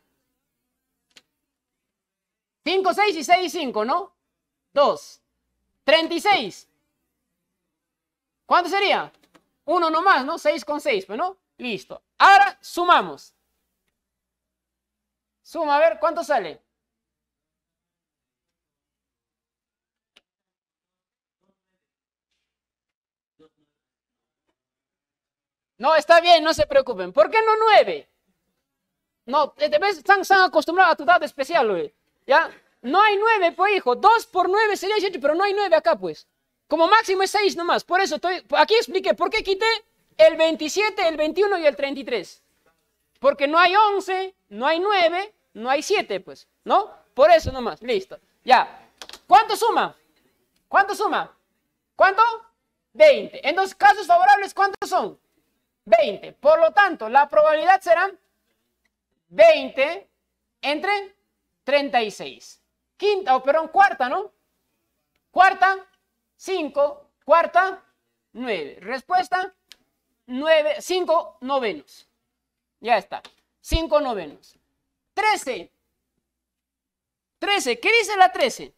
5, 6 y 6 5, ¿no? 2. 36. ¿Cuánto sería? Uno nomás, ¿no? 6 con 6, pues, ¿no? Listo. Ahora sumamos. Suma, a ver, ¿cuánto sale? No, está bien, no se preocupen. ¿Por qué no 9? No, eh, están, están acostumbrados a tu dato especial, güey. ¿Ya? No hay 9, pues, hijo. 2 por nueve sería 18, pero no hay 9 acá, pues. Como máximo es 6 nomás. Por eso estoy... Aquí expliqué por qué quité el 27, el 21 y el 33. Porque no hay 11, no hay 9, no hay 7, pues. ¿No? Por eso nomás. Listo. Ya. ¿Cuánto suma? ¿Cuánto suma? ¿Cuánto? 20. En dos casos favorables, ¿cuántos son? 20. Por lo tanto, la probabilidad será 20 entre 36. Quinta, o oh, perdón, cuarta, ¿no? Cuarta, 5. Cuarta, 9. Respuesta, 9, 5 novenos. Ya está, 5 novenos. 13. 13, ¿qué dice la 13?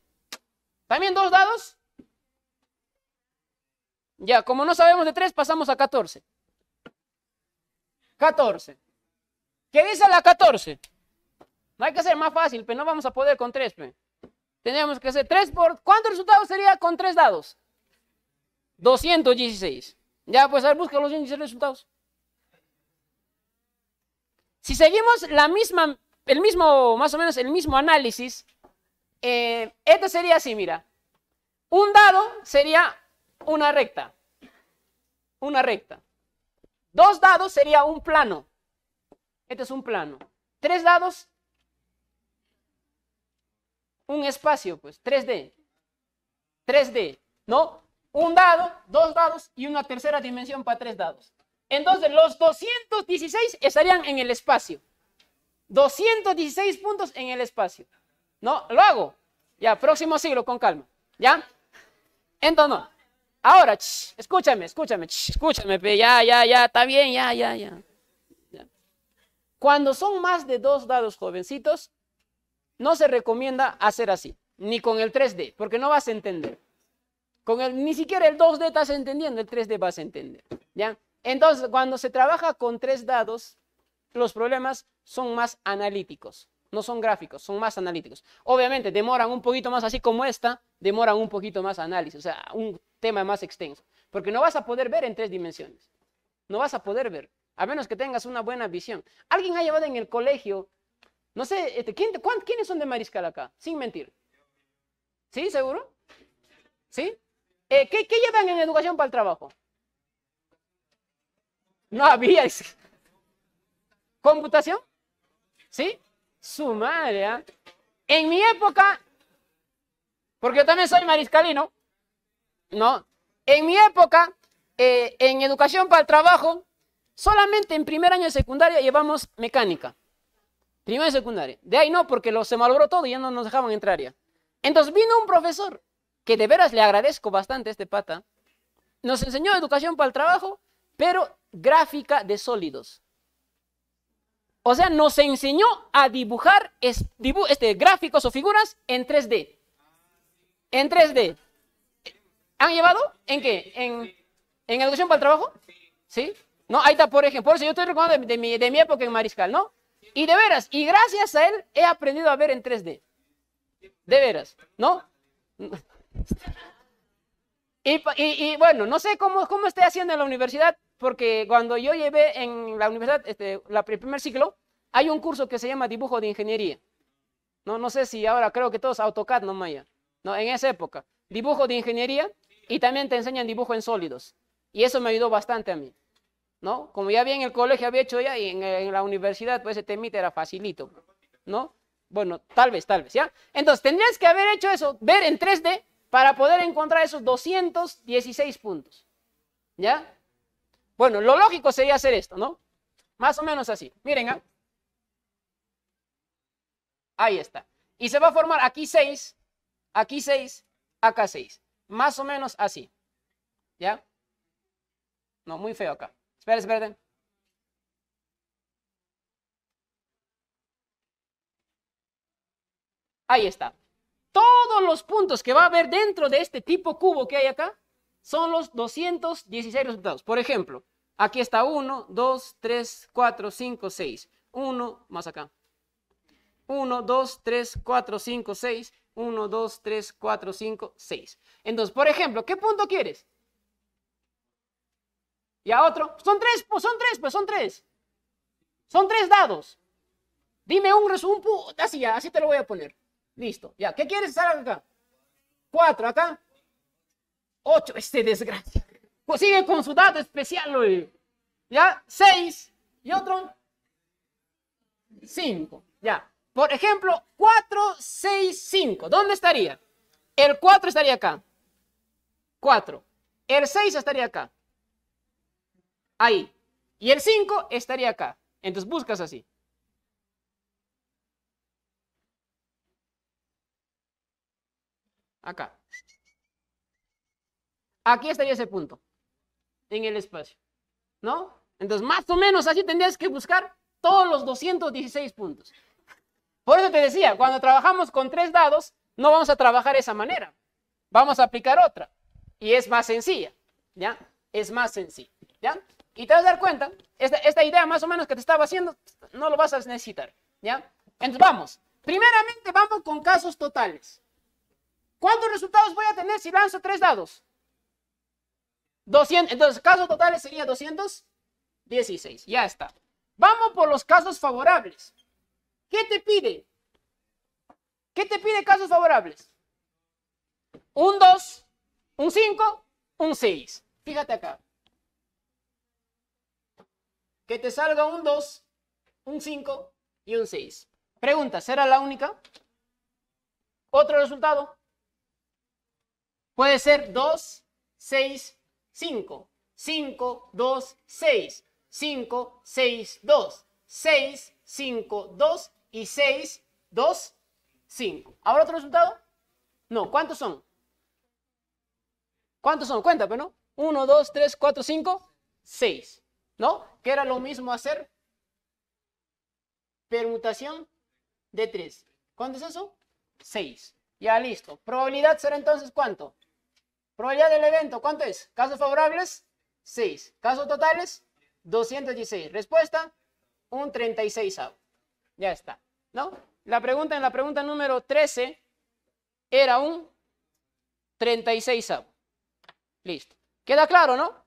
¿También dos dados? Ya, como no sabemos de 3, pasamos a 14. 14. ¿Qué dice la 14? hay que hacer más fácil, pero no vamos a poder con tres. Tenemos que hacer tres por... ¿Cuántos resultados sería con tres dados? 216. Ya, pues a ver, busca los 16 resultados. Si seguimos la misma, el mismo, más o menos el mismo análisis, eh, este sería así, mira. Un dado sería una recta. Una recta. Dos dados sería un plano. Este es un plano. Tres dados un espacio, pues 3D. 3D, ¿no? Un dado, dos dados y una tercera dimensión para tres dados. Entonces, los 216 estarían en el espacio. 216 puntos en el espacio. ¿No? Lo hago. Ya, próximo siglo, con calma. ¿Ya? Entonces, no. ahora, escúchame, escúchame, escúchame, ya, ya, ya, está bien, ya, ya, ya. Cuando son más de dos dados jovencitos, no se recomienda hacer así, ni con el 3D, porque no vas a entender. Con el, ni siquiera el 2D estás entendiendo, el 3D vas a entender. ¿ya? Entonces, cuando se trabaja con tres dados, los problemas son más analíticos, no son gráficos, son más analíticos. Obviamente, demoran un poquito más, así como esta, demoran un poquito más análisis, o sea, un tema más extenso, porque no vas a poder ver en tres dimensiones, no vas a poder ver, a menos que tengas una buena visión. ¿Alguien ha llevado en el colegio no sé, este, ¿quién, ¿quiénes son de Mariscal acá? Sin mentir. ¿Sí? ¿Seguro? ¿Sí? Eh, ¿qué, llevan en educación para el trabajo? No había. ¿Computación? ¿Sí? madre! ¿ah? En mi época, porque yo también soy mariscalino, ¿no? En mi época, eh, en educación para el trabajo, solamente en primer año de secundaria llevamos mecánica. Primaria y secundaria. De ahí no, porque lo, se malogró todo y ya no nos dejaban entrar ya. Entonces vino un profesor, que de veras le agradezco bastante este pata, nos enseñó educación para el trabajo, pero gráfica de sólidos. O sea, nos enseñó a dibujar este, gráficos o figuras en 3D. En 3D. ¿Han llevado? ¿En qué? ¿En, en educación para el trabajo? ¿Sí? No, ahí está, por ejemplo. Por yo estoy recordando de, mi, de mi época en Mariscal, ¿no? Y de veras, y gracias a él he aprendido a ver en 3D. De veras, ¿no? [LAUGHS] Y, bueno, no sé cómo, cómo estoy haciendo en la universidad, porque cuando yo llevé en la universidad, este, la, el primer ciclo, hay un curso que se llama dibujo de ingeniería. No, no sé si ahora creo que todos AutoCAD, no Maya. No, en esa época. Dibujo de ingeniería y también te enseñan dibujo en sólidos. Y eso me ayudó bastante a mí. ¿no? Como ya había en el colegio había hecho ya y en, la universidad, pues ese temita era facilito, ¿no? Bueno, tal vez, tal vez, ¿ya? Entonces, tendrías que haber hecho eso, ver en 3D, para poder encontrar esos 216 puntos, ¿ya? Bueno, lo lógico sería hacer esto, ¿no? Más o menos así. Miren, ¿ah? ahí está. Y se va a formar aquí 6, aquí 6, acá 6. Más o menos así. ¿Ya? No, muy feo acá. Espérate, espérate. Ahí está. Todos los puntos que va a haber dentro de este tipo cubo que hay acá son los 216 resultados. Por ejemplo, aquí está 1, 2, 3, 4, 5, 6. 1 más acá. 1, 2, 3, 4, 5, 6. 1, 2, 3, 4, 5, 6. Entonces, por ejemplo, ¿qué punto quieres? Y a otro, son tres, pues son tres, pues son tres. Son tres dados. Dime un resumen, así ya, así te lo voy a poner. Listo, ya. ¿Qué quieres estar acá? Cuatro acá. Ocho, este desgracia. Pues sigue con su dado especial, hoy. ¿Ya? Seis. Y otro. Cinco. Ya. Por ejemplo, cuatro, seis, cinco. ¿Dónde estaría? El cuatro estaría acá. Cuatro. El seis estaría acá ahí. Y el 5 estaría acá. Entonces buscas así. Acá. Aquí estaría ese punto. En el espacio. ¿No? Entonces, más o menos así tendrías que buscar todos los 216 puntos. Por eso te decía, cuando trabajamos con tres dados, no vamos a trabajar esa manera. Vamos a aplicar otra. Y es más sencilla. ¿Ya? Es más sencilla. ¿Ya? Y te vas a dar cuenta, esta, esta idea más o menos que te estaba haciendo, no lo vas a necesitar, ¿ya? Entonces vamos, primeramente vamos con casos totales. ¿Cuántos resultados voy a tener si lanzo tres dados? 200, entonces casos totales sería 216, ya está. Vamos por los casos favorables. ¿Qué te pide? ¿Qué te pide casos favorables? Un 2, un 5, un 6. Fíjate acá que te salga un 2, un 5 y un 6. Pregunta, ¿será la única? Otro resultado. Puede ser 2, 6, 5. 5, 2, 6. 5, 6, 2. 6, 5, 2 y 6, 2, 5. ¿Ahora otro resultado? No, ¿cuántos son? ¿Cuántos son? Cuéntame, pues, no. 1, 2, 3, 4, 5, 6. ¿No? Que era lo mismo hacer permutación de 3. ¿Cuánto es eso? 6. Ya listo. Probabilidad será entonces cuánto? Probabilidad del evento, ¿cuánto es? Casos favorables, 6. Casos totales, 216. Respuesta, un 36 Ya está. ¿No? La pregunta en la pregunta número 13 era un 36 Listo. ¿Queda claro, no?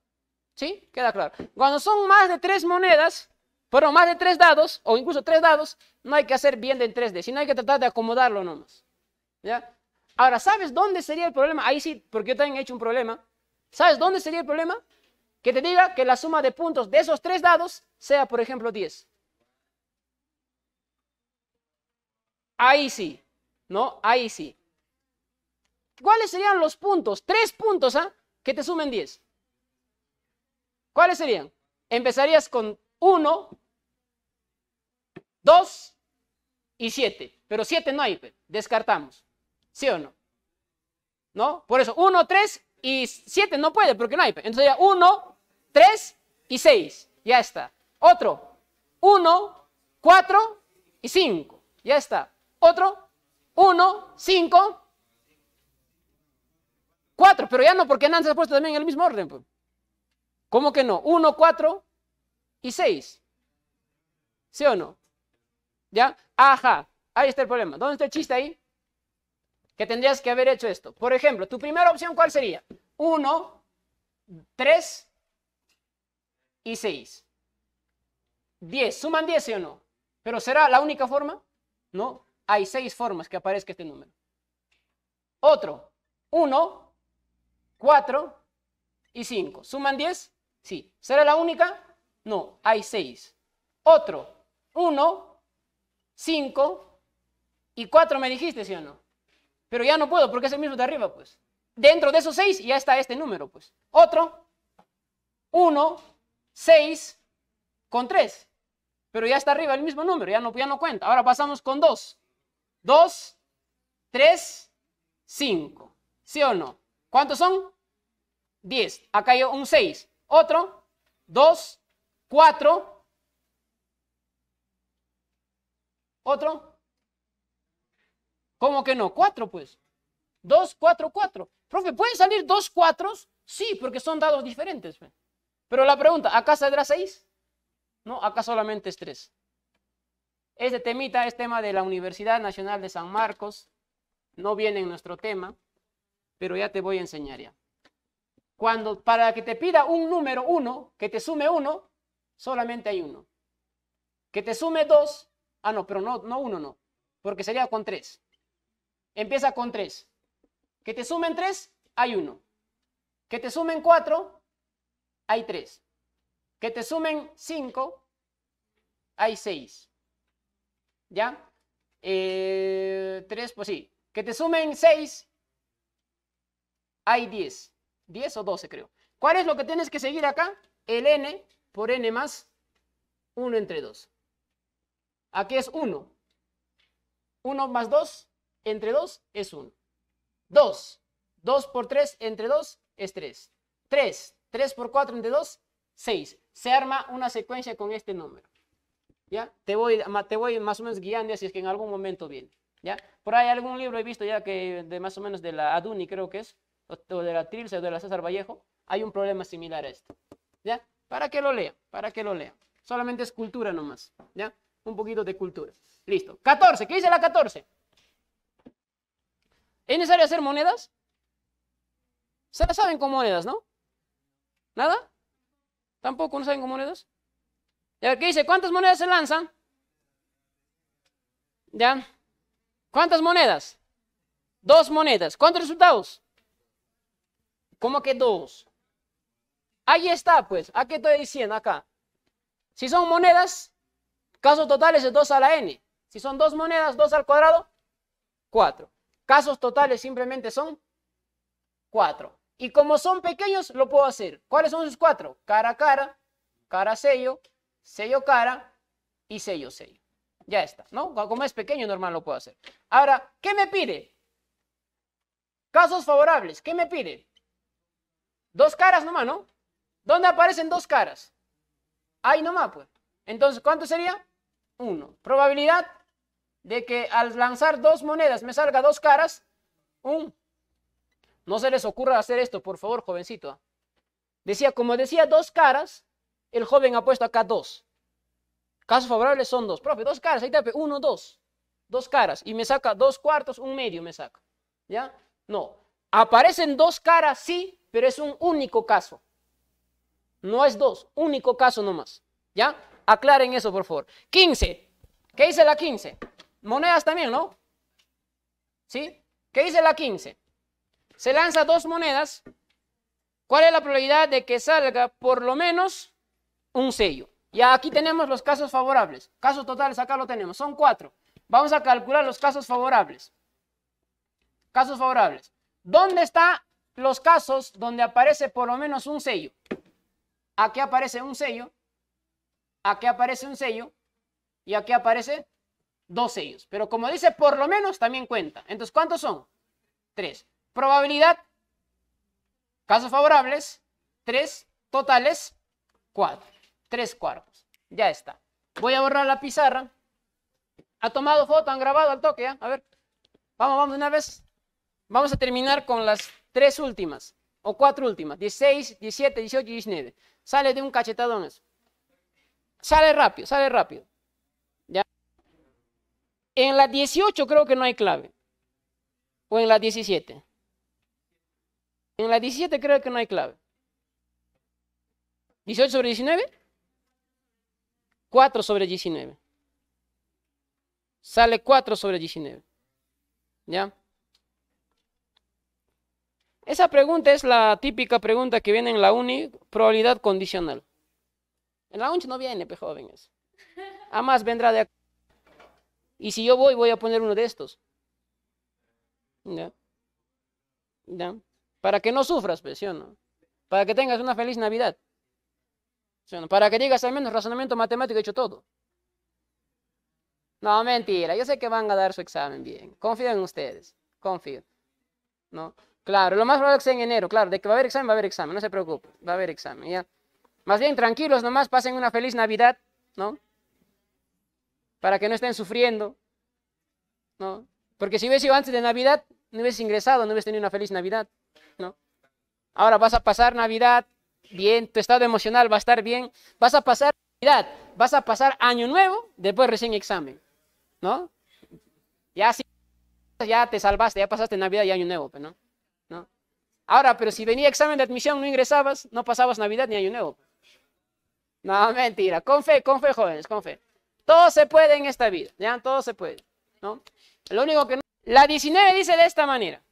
¿Sí? Queda claro. Cuando son más de tres monedas, pero más de tres dados, o incluso tres dados, no hay que hacer bien en 3D, sino hay que tratar de acomodarlo nomás. ¿Ya? Ahora, ¿sabes dónde sería el problema? Ahí sí, porque yo también he hecho un problema. ¿Sabes dónde sería el problema? Que te diga que la suma de puntos de esos tres dados sea, por ejemplo, 10. Ahí sí, ¿no? Ahí sí. ¿Cuáles serían los puntos? Tres puntos, ¿ah? Que te sumen 10. ¿Cuáles serían? Empezarías con 1, 2 y 7. Pero 7 no hay, pues. descartamos. ¿Sí o no? ¿No? Por eso 1, 3 y 7 no puede porque no hay. Pues. Entonces sería 1, 3 y 6. Ya está. Otro. 1, 4 y 5. Ya está. Otro. 1, 5, 4. Pero ya no, porque antes se ha puesto también en el mismo orden. Pues. ¿Cómo que no? 1, 4 y 6. ¿Sí o no? ¿Ya? Ajá. Ahí está el problema. ¿Dónde está el chiste ahí? Que tendrías que haber hecho esto. Por ejemplo, tu primera opción, ¿cuál sería? 1, 3 y 6. 10. ¿Suman 10, sí o no? ¿Pero será la única forma? No. Hay seis formas que aparezca este número. Otro. 1, 4 y 5. ¿Suman 10? ¿Sí? ¿Será la única? No, hay 6. Otro, 1, 5 y 4 me dijiste, ¿sí o no? Pero ya no puedo porque es el mismo de arriba. pues, Dentro de esos 6 ya está este número. pues, Otro, 1, 6 con 3. Pero ya está arriba el mismo número, ya no cuenta. Ahora pasamos con 2. 2, 3, 5. ¿Sí o no? ¿Cuántos son? 10. Acá hay un 6. Otro, dos, cuatro. Otro. ¿Cómo que no? Cuatro, pues. Dos, cuatro, cuatro. Profe, ¿pueden salir dos cuatros? Sí, porque son dados diferentes. Pero la pregunta, ¿acá saldrá seis? No, acá solamente es tres. ese temita es tema de la Universidad Nacional de San Marcos. No viene en nuestro tema, pero ya te voy a enseñar ya. Cuando, para que te pida un número 1, que te sume 1, solamente hay 1. Que te sume 2, ah no, pero no 1 no, porque sería con 3. Empieza con 3. Que te sumen 3, hay 1. Que te sumen 4, hay 3. Que te sumen 5, hay 6. ¿Ya? 3, eh, pues sí. Que te sumen 6, hay 10. 10 o 12 creo. ¿Cuál es lo que tienes que seguir acá? El n por n más 1 entre 2. Aquí es 1. 1 más 2 entre 2 es 1. 2. 2 por 3 entre 2 es 3. 3. 3 por 4 entre 2, es 6. Se arma una secuencia con este número. ¿Ya? Te voy, te voy más o menos guiando así es que en algún momento viene. ¿Ya? Por ahí algún libro he visto ya que de más o menos de la Aduni creo que es, o de la Trilce o de la César Vallejo, hay un problema similar a esto. ¿Ya? Para que lo lea, para que lo lea. Solamente es cultura nomás. ¿Ya? Un poquito de cultura. Listo. 14. ¿Qué dice la 14? ¿Es necesario hacer monedas? Se la saben con monedas, ¿no? ¿Nada? ¿Tampoco no saben con monedas? ¿Ya? ¿qué dice? ¿Cuántas monedas se lanzan? ¿Ya? ¿Cuántas monedas? Dos monedas. ¿Cuántos resultados? ¿Cómo que dos? Ahí está, pues. ¿A qué estoy diciendo acá? Si son monedas, casos totales es 2 a la n. Si son dos monedas, 2 al cuadrado, 4. Casos totales simplemente son 4. Y como son pequeños, lo puedo hacer. ¿Cuáles son esos cuatro? Cara a cara, cara a sello, sello cara y sello sello. Ya está, ¿no? Como es pequeño, normal lo puedo hacer. Ahora, ¿qué me pide? Casos favorables, ¿qué me pide? Dos caras nomás, ¿no? ¿Dónde aparecen dos caras? Ahí nomás, pues. Entonces, ¿cuánto sería? Uno. Probabilidad de que al lanzar dos monedas me salga dos caras, un. No se les ocurra hacer esto, por favor, jovencito. ¿ah? Decía, como decía dos caras, el joven ha puesto acá dos. Casos favorables son dos. Profe, dos caras, ahí está, uno, dos. Dos caras. Y me saca dos cuartos, un medio me saca. ¿Ya? No. Aparecen dos caras, sí, pero es un único caso. No es dos, único caso nomás. ¿Ya? Aclaren eso, por favor. 15. ¿Qué dice la 15? Monedas también, ¿no? ¿Sí? ¿Qué dice la 15? Se lanza dos monedas. ¿Cuál es la probabilidad de que salga por lo menos un sello? Y aquí tenemos los casos favorables. Casos totales, acá lo tenemos. Son cuatro. Vamos a calcular los casos favorables. Casos favorables. ¿Dónde está los casos donde aparece por lo menos un sello. Aquí aparece un sello, aquí aparece un sello y aquí aparece dos sellos. Pero como dice por lo menos, también cuenta. Entonces, ¿cuántos son? Tres. Probabilidad, casos favorables, tres. Totales, cuatro. Tres cuartos. Ya está. Voy a borrar la pizarra. ¿Ha tomado foto? ¿Han grabado al toque? Ya? A ver. Vamos, vamos una vez. Vamos a terminar con las tres últimas, o cuatro últimas, 16, 17, 18 y 19. Sale de un cachetadón Sale rápido, sale rápido. ¿Ya? En la 18 creo que no hay clave. O en la 17. En la 17 creo que no hay clave. 18 sobre 19. 4 sobre 19. Sale 4 sobre 19. ¿Ya? Esa pregunta es la típica pregunta que viene en la uni, probabilidad condicional. En la UNI no viene, jóvenes a Además vendrá de acá. Y si yo voy, voy a poner uno de estos. ¿Ya? ¿Ya? Para que no sufras, pues, no? Para que tengas una feliz Navidad. no? Para que digas al menos razonamiento matemático hecho todo. No, mentira. Yo sé que van a dar su examen bien. Confíen en ustedes. Confío. ¿No? Claro, lo más probable es que en enero, claro, de que va a haber examen, va a haber examen, no se preocupe, va a haber examen, ya. Más bien, tranquilos nomás, pasen una feliz Navidad, ¿no? Para que no estén sufriendo, ¿no? Porque si hubiese ido antes de Navidad, no hubiese ingresado, no hubiese tenido una feliz Navidad, ¿no? Ahora vas a pasar Navidad bien, tu estado emocional va a estar bien, vas a pasar Navidad, vas a pasar Año Nuevo, después recién examen, ¿no? Ya sí, ya te salvaste, ya pasaste Navidad y Año Nuevo, pues, ¿no? Ahora, pero si venía examen de admisión, no ingresabas, no pasabas Navidad ni Año Nuevo. No, mentira. Con fe, con fe, jóvenes, con fe. Todo se puede en esta vida, ¿ya? Todo se puede, ¿no? Lo único que no... La 19 dice de esta manera.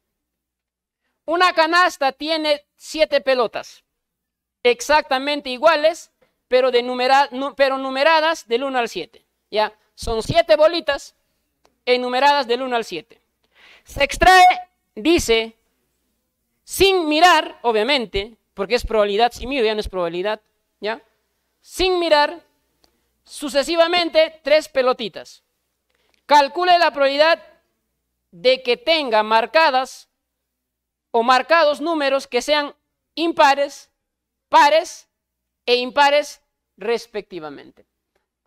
Una canasta tiene siete pelotas, exactamente iguales, pero, de pero numeradas del 1 al 7, ¿ya? Son siete bolitas enumeradas del 1 al 7. Se extrae, dice, sin mirar, obviamente, porque es probabilidad, si miro ya no es probabilidad, ¿ya? Sin mirar, sucesivamente tres pelotitas. Calcule la probabilidad de que tenga marcadas o marcados números que sean impares, pares e impares respectivamente.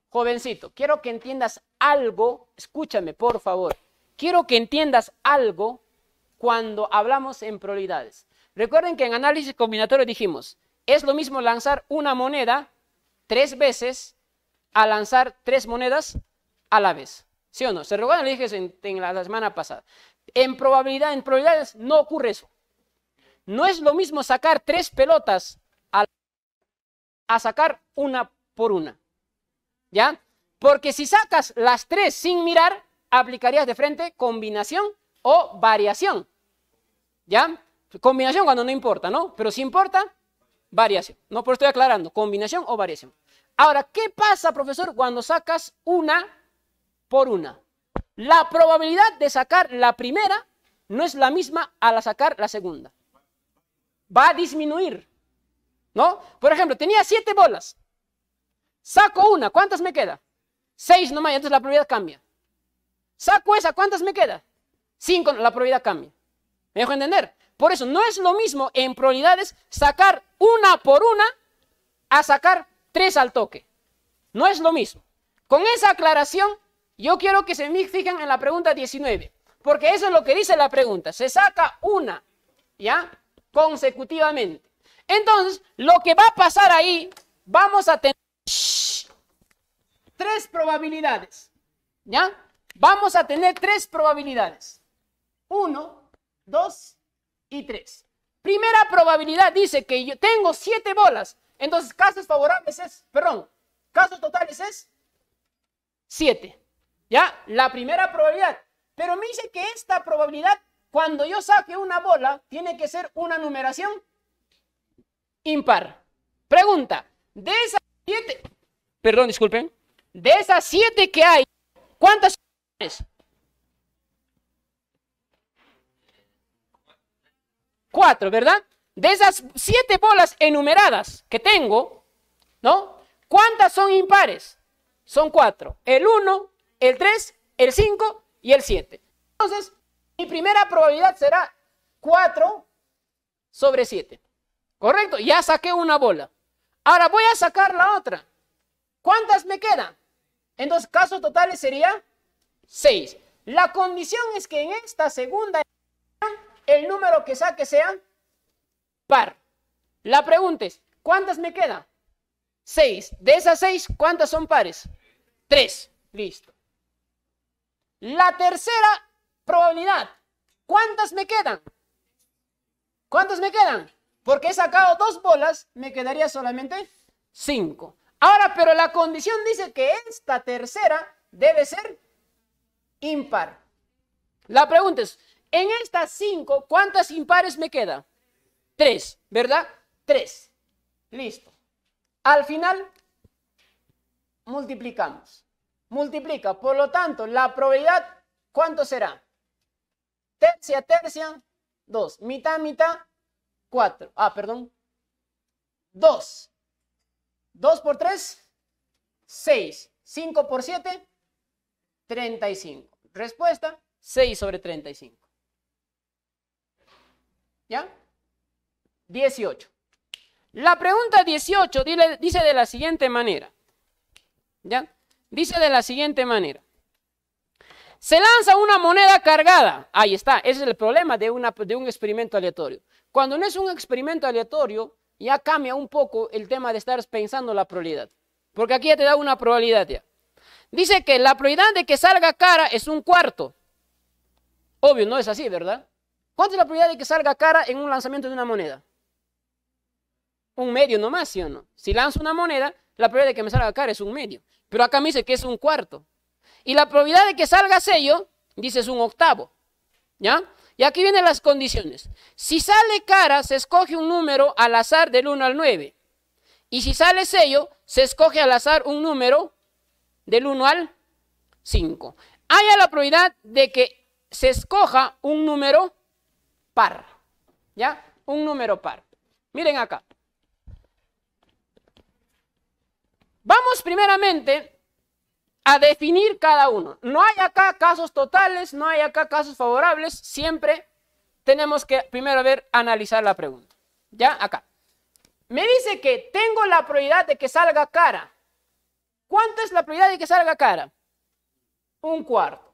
Jovencito, quiero que entiendas algo, escúchame por favor, quiero que entiendas algo cuando hablamos en probabilidades. Recuerden que en análisis combinatorio dijimos, es lo mismo lanzar una moneda tres veces a lanzar tres monedas a la vez. ¿Sí o no? Se recuerdan, le dije en, la, semana pasada. En probabilidad, en probabilidades no ocurre eso. No es lo mismo sacar tres pelotas a, a, sacar una por una. ¿Ya? Porque si sacas las tres sin mirar, aplicarías de frente combinación o variación. ¿Ya? Combinación cuando no importa, ¿no? Pero si importa, variación. No, pero estoy aclarando, combinación o variación. Ahora, ¿qué pasa, profesor, cuando sacas una por una? La probabilidad de sacar la primera no es la misma a la sacar la segunda. Va a disminuir, ¿no? Por ejemplo, tenía siete bolas. Saco una, ¿cuántas me queda? Seis nomás, entonces la probabilidad cambia. Saco esa, ¿cuántas me queda? sin la probabilidad cambia. ¿Me dejo entender? Por eso no es lo mismo en probabilidades sacar una por una a sacar tres al toque. No es lo mismo. Con esa aclaración, yo quiero que se fijen en la pregunta 19, porque eso es lo que dice la pregunta. Se saca una, ¿ya? Consecutivamente. Entonces, lo que va a pasar ahí, vamos a tener tres probabilidades, ¿ya? Vamos a tener tres probabilidades. 1, 2 y 3. Primera probabilidad dice que yo tengo siete bolas. Entonces, casos favorables es, perdón, casos totales es 7. ¿Ya? La primera probabilidad. Pero me dice que esta probabilidad, cuando yo saque una bola, tiene que ser una numeración impar. Pregunta, de esas siete... perdón, disculpen, de esas siete que hay, ¿cuántas son? cuatro, ¿verdad? De esas siete bolas enumeradas que tengo, ¿no? ¿Cuántas son impares? Son cuatro. El 1, el 3, el 5 y el 7. Entonces, mi primera probabilidad será 4 sobre 7. ¿Correcto? Ya saqué una bola. Ahora voy a sacar la otra. ¿Cuántas me quedan? En dos casos totales sería 6. La condición es que en esta segunda el número que saque sea par. La pregunta es, ¿cuántas me quedan? Seis. De esas seis, ¿cuántas son pares? Tres. Listo. La tercera probabilidad, ¿cuántas me quedan? ¿Cuántas me quedan? Porque he sacado dos bolas, me quedaría solamente cinco. Ahora, pero la condición dice que esta tercera debe ser impar. La pregunta es, en estas 5, ¿cuántas impares me queda? 3. ¿verdad? 3. Listo. Al final, multiplicamos. Multiplica. Por lo tanto, la probabilidad, ¿cuánto será? Tercia, tercia, 2. Mitad, mitad, 4. Ah, perdón. 2. 2 por 3, 6. 5 por 7, 35. Respuesta, 6 sobre 35. ¿Ya? 18. La pregunta 18 dice de la siguiente manera. ¿Ya? Dice de la siguiente manera. Se lanza una moneda cargada. Ahí está, ese es el problema de, una, de un experimento aleatorio. Cuando no es un experimento aleatorio, ya cambia un poco el tema de estar pensando la probabilidad. Porque aquí ya te da una probabilidad ya. Dice que la probabilidad de que salga cara es un cuarto. Obvio, no es así, ¿verdad? ¿Cuánto es la probabilidad de que salga cara en un lanzamiento de una moneda? Un medio nomás, ¿sí o no? Si lanzo una moneda, la probabilidad de que me salga cara es un medio. Pero acá me dice que es un cuarto. Y la probabilidad de que salga sello, dice es un octavo. ¿Ya? Y aquí vienen las condiciones. Si sale cara, se escoge un número al azar del 1 al 9. Y si sale sello, se escoge al azar un número del 1 al 5. Haya la probabilidad de que se escoja un número par. ¿Ya? Un número par. Miren acá. Vamos primeramente a definir cada uno. No hay acá casos totales, no hay acá casos favorables. Siempre tenemos que primero ver, analizar la pregunta. ¿Ya? Acá. Me dice que tengo la probabilidad de que salga cara. ¿Cuánto es la probabilidad de que salga cara? Un cuarto.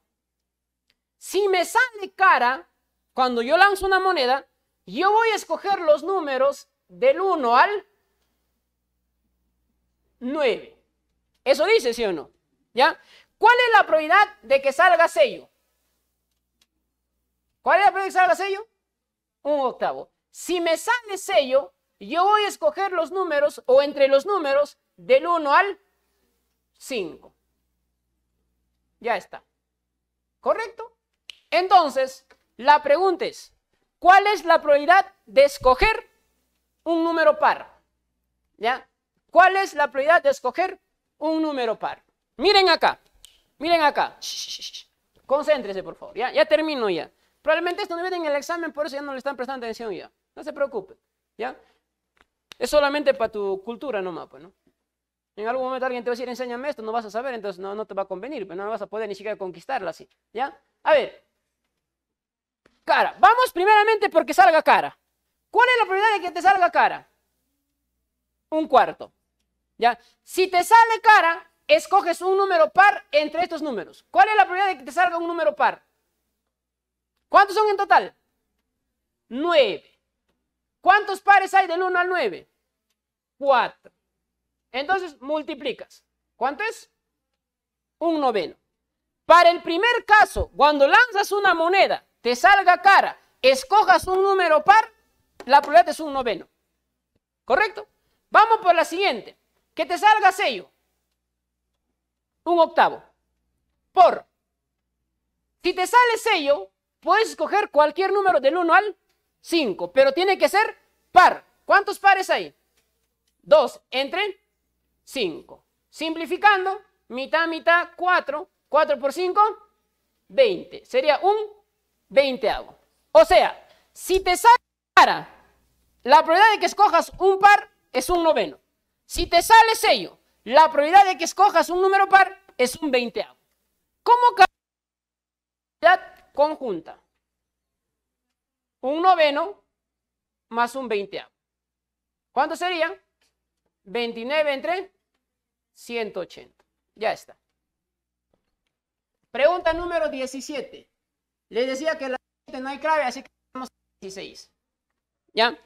Si me sale cara, cuando yo lanzo una moneda, yo voy a escoger los números del 1 al 9. Eso dice, ¿sí o no? ¿Ya? ¿Cuál es la probabilidad de que salga sello? ¿Cuál es la probabilidad de que salga sello? Un octavo. Si me sale sello, yo voy a escoger los números o entre los números del 1 al 5. Ya está. ¿Correcto? Entonces, la pregunta es, ¿cuál es la probabilidad de escoger un número par? ¿Ya? ¿Cuál es la probabilidad de escoger un número par? Miren acá, miren acá. Concéntrese, por favor. Ya, ya termino ya. Probablemente esto no viene en el examen, por eso ya no le están prestando atención ya. No se preocupe, ¿ya? Es solamente para tu cultura nomás, pues, ¿no? En algún momento alguien te va a decir, enséñame esto, no vas a saber, entonces no, no te va a convenir, pero pues, no vas a poder ni siquiera conquistarla así, ¿ya? A ver, cara. Vamos primeramente porque salga cara. ¿Cuál es la probabilidad de que te salga cara? Un cuarto. ¿Ya? Si te sale cara, escoges un número par entre estos números. ¿Cuál es la probabilidad de que te salga un número par? ¿Cuántos son en total? Nueve. ¿Cuántos pares hay del 1 al 9? 4. Entonces multiplicas. ¿Cuánto es? Un noveno. Para el primer caso, cuando lanzas una moneda te salga cara, escojas un número par, la probabilidad es un noveno. ¿Correcto? Vamos por la siguiente. Que te salga sello. Un octavo. Por. Si te sale sello, puedes escoger cualquier número del 1 al 5, pero tiene que ser par. ¿Cuántos pares hay? 2 entre 5. Simplificando, mitad, mitad, 4. 4 por 5, 20. Sería un 20 hago. O sea, si te sale la probabilidad de que escojas un par es un noveno. Si te sale sello, la probabilidad de que escojas un número par es un hago. ¿Cómo probabilidad conjunta? Un noveno más un hago. ¿Cuánto sería? 29 entre 180. Ya está. Pregunta número 17. Les decía que la gente no hay clave, así que vamos a 16. ¿Ya?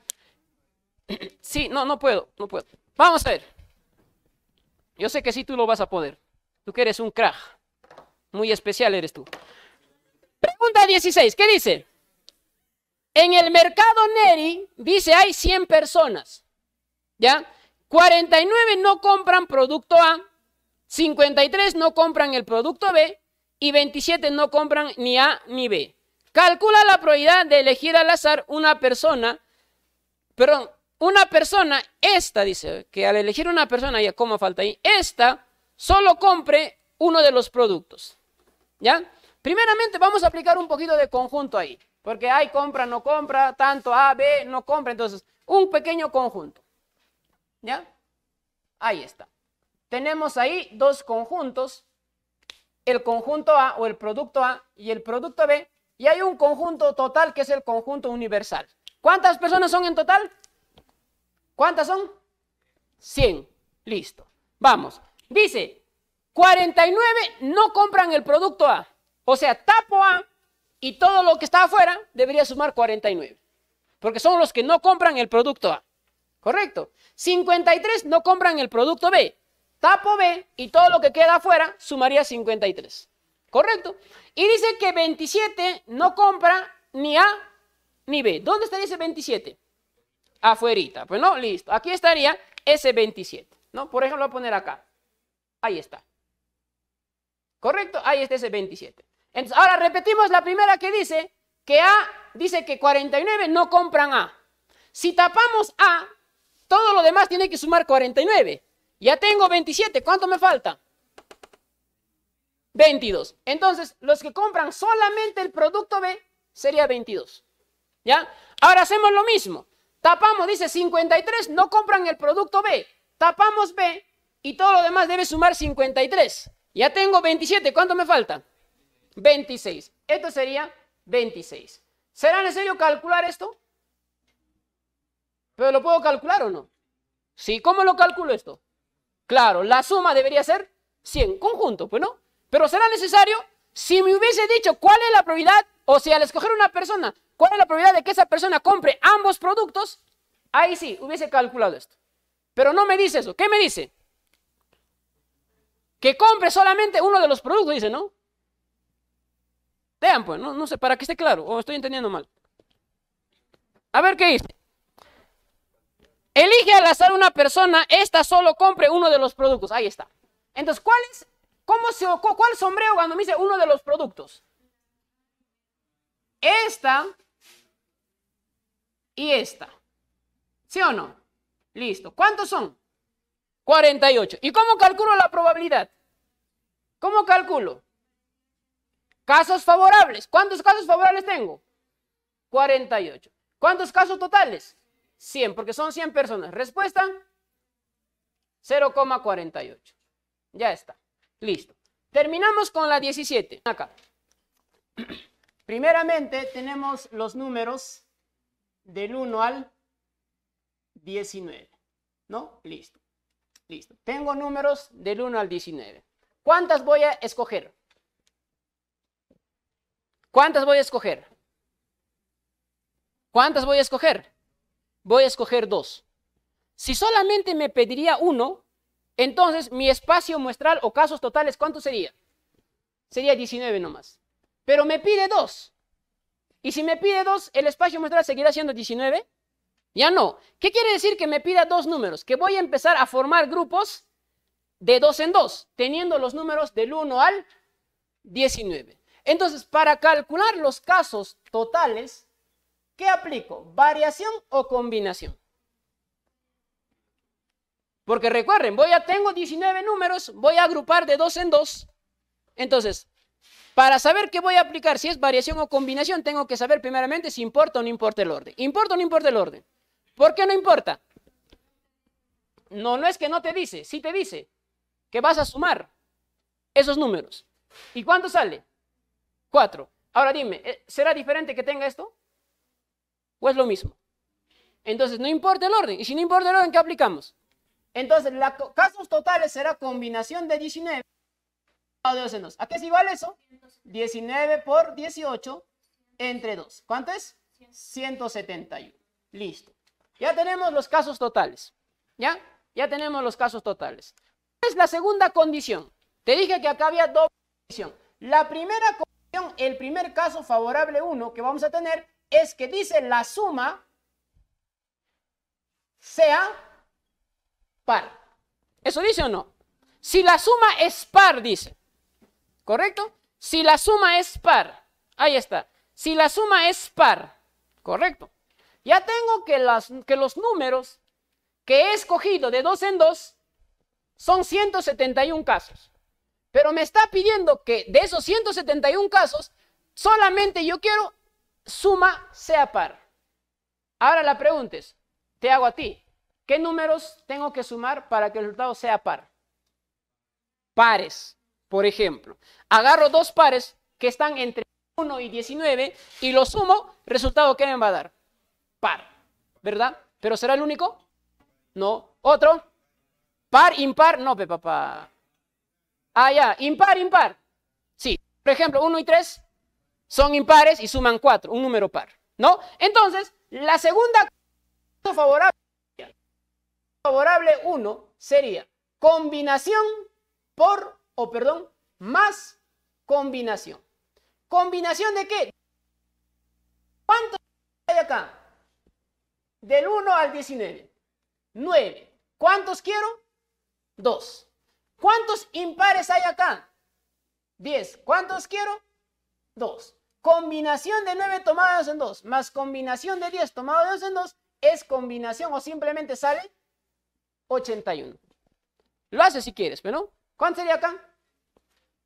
[CLEARS THROAT] Sí, no, no puedo, no puedo. Vamos a ver. Yo sé que sí tú lo vas a poder. Tú que eres un crack. Muy especial eres tú. Pregunta 16, ¿qué dice? En el mercado Neri dice hay 100 personas. ¿Ya? 49 no compran producto A, 53 no compran el producto B y 27 no compran ni A ni B. Calcula la probabilidad de elegir al azar una persona, perdón, una persona, esta dice, que al elegir una persona, ya como falta ahí, esta solo compre uno de los productos. ¿Ya? Primeramente vamos a aplicar un poquito de conjunto ahí, porque hay compra, no compra, tanto A, B, no compra, entonces un pequeño conjunto. ¿Ya? Ahí está. Tenemos ahí dos conjuntos el conjunto A o el producto A y el producto B, y hay un conjunto total que es el conjunto universal. ¿Cuántas personas son en total? ¿Cuántas son? 100. Listo. Vamos. Dice, 49 no compran el producto A. O sea, tapo A y todo lo que está afuera debería sumar 49. Porque son los que no compran el producto A. ¿Correcto? 53 no compran el producto B tapo B y todo lo que queda afuera sumaría 53. ¿Correcto? Y dice que 27 no compra ni A ni B. ¿Dónde estaría ese 27? Afuerita. Pues no, listo. Aquí estaría ese 27. ¿no? Por ejemplo, voy a poner acá. Ahí está. ¿Correcto? Ahí está ese 27. Entonces, ahora repetimos la primera que dice que A dice que 49 no compran A. Si tapamos A, todo lo demás tiene que sumar 49. Ya tengo 27, ¿cuánto me falta? 22. Entonces, los que compran solamente el producto B sería 22. ¿Ya? Ahora hacemos lo mismo. Tapamos, dice 53, no compran el producto B. Tapamos B y todo lo demás debe sumar 53. Ya tengo 27, ¿cuánto me falta? 26. Esto sería 26. ¿Será necesario calcular esto? ¿Pero lo puedo calcular o no? Sí, ¿cómo lo calculo esto? Claro, la suma debería ser 100, conjunto, pues no. Pero será necesario, si me hubiese dicho cuál es la probabilidad, o si al escoger una persona, cuál es la probabilidad de que esa persona compre ambos productos, ahí sí, hubiese calculado esto. Pero no me dice eso. ¿Qué me dice? Que compre solamente uno de los productos, dice, ¿no? Vean, pues, no, no sé, para que esté claro, o estoy entendiendo mal. A ver qué dice. Elige al azar una persona, esta solo compre uno de los productos. Ahí está. Entonces, ¿cuál es? ¿Cómo se cuál sombreo cuando me dice uno de los productos? Esta y esta. ¿Sí o no? Listo. ¿Cuántos son? 48. ¿Y cómo calculo la probabilidad? ¿Cómo calculo? Casos favorables. ¿Cuántos casos favorables tengo? 48. ¿Cuántos casos totales? 100, porque son 100 personas. Respuesta, 0,48. Ya está, listo. Terminamos con la 17, acá. Primeramente tenemos los números del 1 al 19, ¿no? Listo, listo. Tengo números del 1 al 19. ¿Cuántas voy a escoger? ¿Cuántas voy a escoger? ¿Cuántas voy a escoger? voy a escoger dos. Si solamente me pediría uno, entonces mi espacio muestral o casos totales, ¿cuánto sería? Sería 19 nomás. Pero me pide dos. Y si me pide dos, ¿el espacio muestral seguirá siendo 19? Ya no. ¿Qué quiere decir que me pida dos números? Que voy a empezar a formar grupos de dos en dos, teniendo los números del 1 al 19. Entonces, para calcular los casos totales, ¿Qué aplico? ¿Variación o combinación? Porque recuerden, voy a tengo 19 números, voy a agrupar de dos en dos. Entonces, para saber qué voy a aplicar, si es variación o combinación, tengo que saber primeramente si importa o no importa el orden. ¿Importa o no importa el orden? ¿Por qué no importa? No, no es que no te dice, sí te dice que vas a sumar esos números. ¿Y cuánto sale? 4. Ahora dime, eh, ¿será diferente que tenga esto? ¿O es lo mismo? Entonces, no importa el orden. Y si no importa el orden, ¿qué aplicamos? Entonces, los casos totales será combinación de 19 12 ¿A qué es igual eso? 19 por 18 entre 2. ¿Cuánto es? 171. Listo. Ya tenemos los casos totales. ¿Ya? Ya tenemos los casos totales. ¿Cuál es la segunda condición? Te dije que acá había dos condiciones. La primera condición, el primer caso favorable 1 que vamos a tener es que dice la suma sea par. ¿Eso dice o no? Si la suma es par, dice. ¿Correcto? Si la suma es par. Ahí está. Si la suma es par. ¿Correcto? Ya tengo que, las, que los números que he escogido de dos en dos son 171 casos. Pero me está pidiendo que de esos 171 casos, solamente yo quiero suma sea par. Ahora la preguntes te hago a ti, ¿qué números tengo que sumar para que el resultado sea par? Pares, por ejemplo. Agarro dos pares que están entre 1 y 19 y los sumo, resultado qué me va a dar par, ¿verdad? ¿Pero será el único? No. ¿Otro? ¿Par, impar? No, papá. Ah, ya. ¿Impar, impar? Sí. Por ejemplo, 1 y 3, son impares y suman cuatro, un número par. ¿No? Entonces, la segunda favorable, favorable uno, sería combinación por, o perdón, más combinación. ¿Combinación de qué? ¿Cuántos hay acá? Del 1 al 19. 9. ¿Cuántos quiero? Dos. ¿Cuántos impares hay acá? 10. ¿Cuántos quiero? Dos combinación de 9 tomados en 2 más combinación de 10 tomados 2 en 2 es combinación o simplemente sale 81. Lo haces si quieres, pero ¿cuánto sería acá?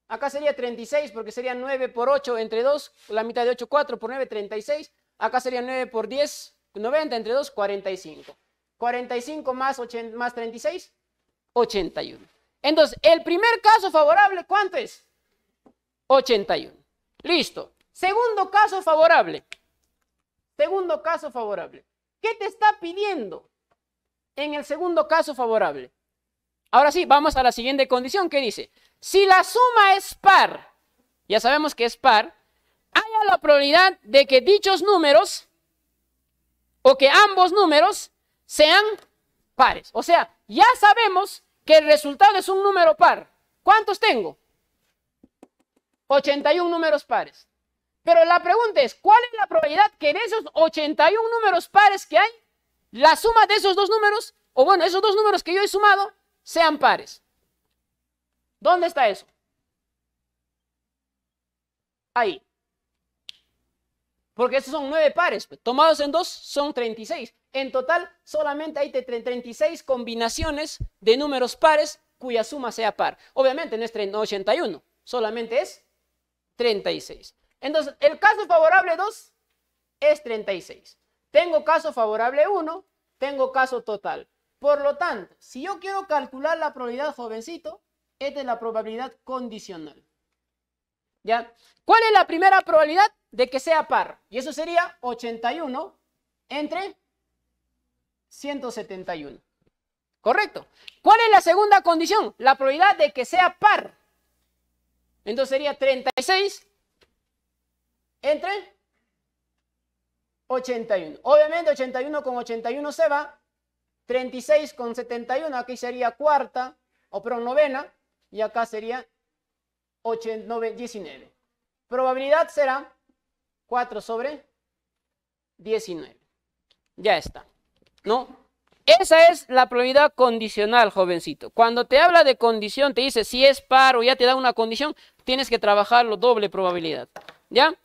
Acá sería 36 porque sería 9 por 8 entre 2, la mitad de 8, 4 por 9, 36. Acá sería 9 por 10, 90 entre 2, 45. 45 más, más 36, 81. Entonces, el primer caso favorable, ¿cuánto es? 81. Listo. Segundo caso favorable. Segundo caso favorable. ¿Qué te está pidiendo en el segundo caso favorable? Ahora sí, vamos a la siguiente condición que dice, si la suma es par, ya sabemos que es par, haya la probabilidad de que dichos números o que ambos números sean pares. O sea, ya sabemos que el resultado es un número par. ¿Cuántos tengo? 81 números pares. Pero la pregunta es, ¿cuál es la probabilidad que en esos 81 números pares que hay, la suma de esos dos números, o bueno, esos dos números que yo he sumado, sean pares? ¿Dónde está eso? Ahí. Porque esos son nueve pares, pues, tomados en dos son 36. En total, solamente hay 36 combinaciones de números pares cuya suma sea par. Obviamente no es 81, solamente es 36. Entonces, el caso favorable 2 es 36. Tengo caso favorable 1, tengo caso total. Por lo tanto, si yo quiero calcular la probabilidad jovencito, esta es la probabilidad condicional. ¿Ya? ¿Cuál es la primera probabilidad de que sea par? Y eso sería 81 entre 171. ¿Correcto? ¿Cuál es la segunda condición? La probabilidad de que sea par. Entonces sería 36 entre 81. Obviamente 81 con 81 se va. 36 con 71, aquí sería cuarta, o pero novena, y acá sería 19. Probabilidad será 4 sobre 19. Ya está, ¿no? Esa es la probabilidad condicional, jovencito. Cuando te habla de condición, te dice si es par o ya te da una condición, tienes que trabajarlo doble probabilidad. ¿Ya?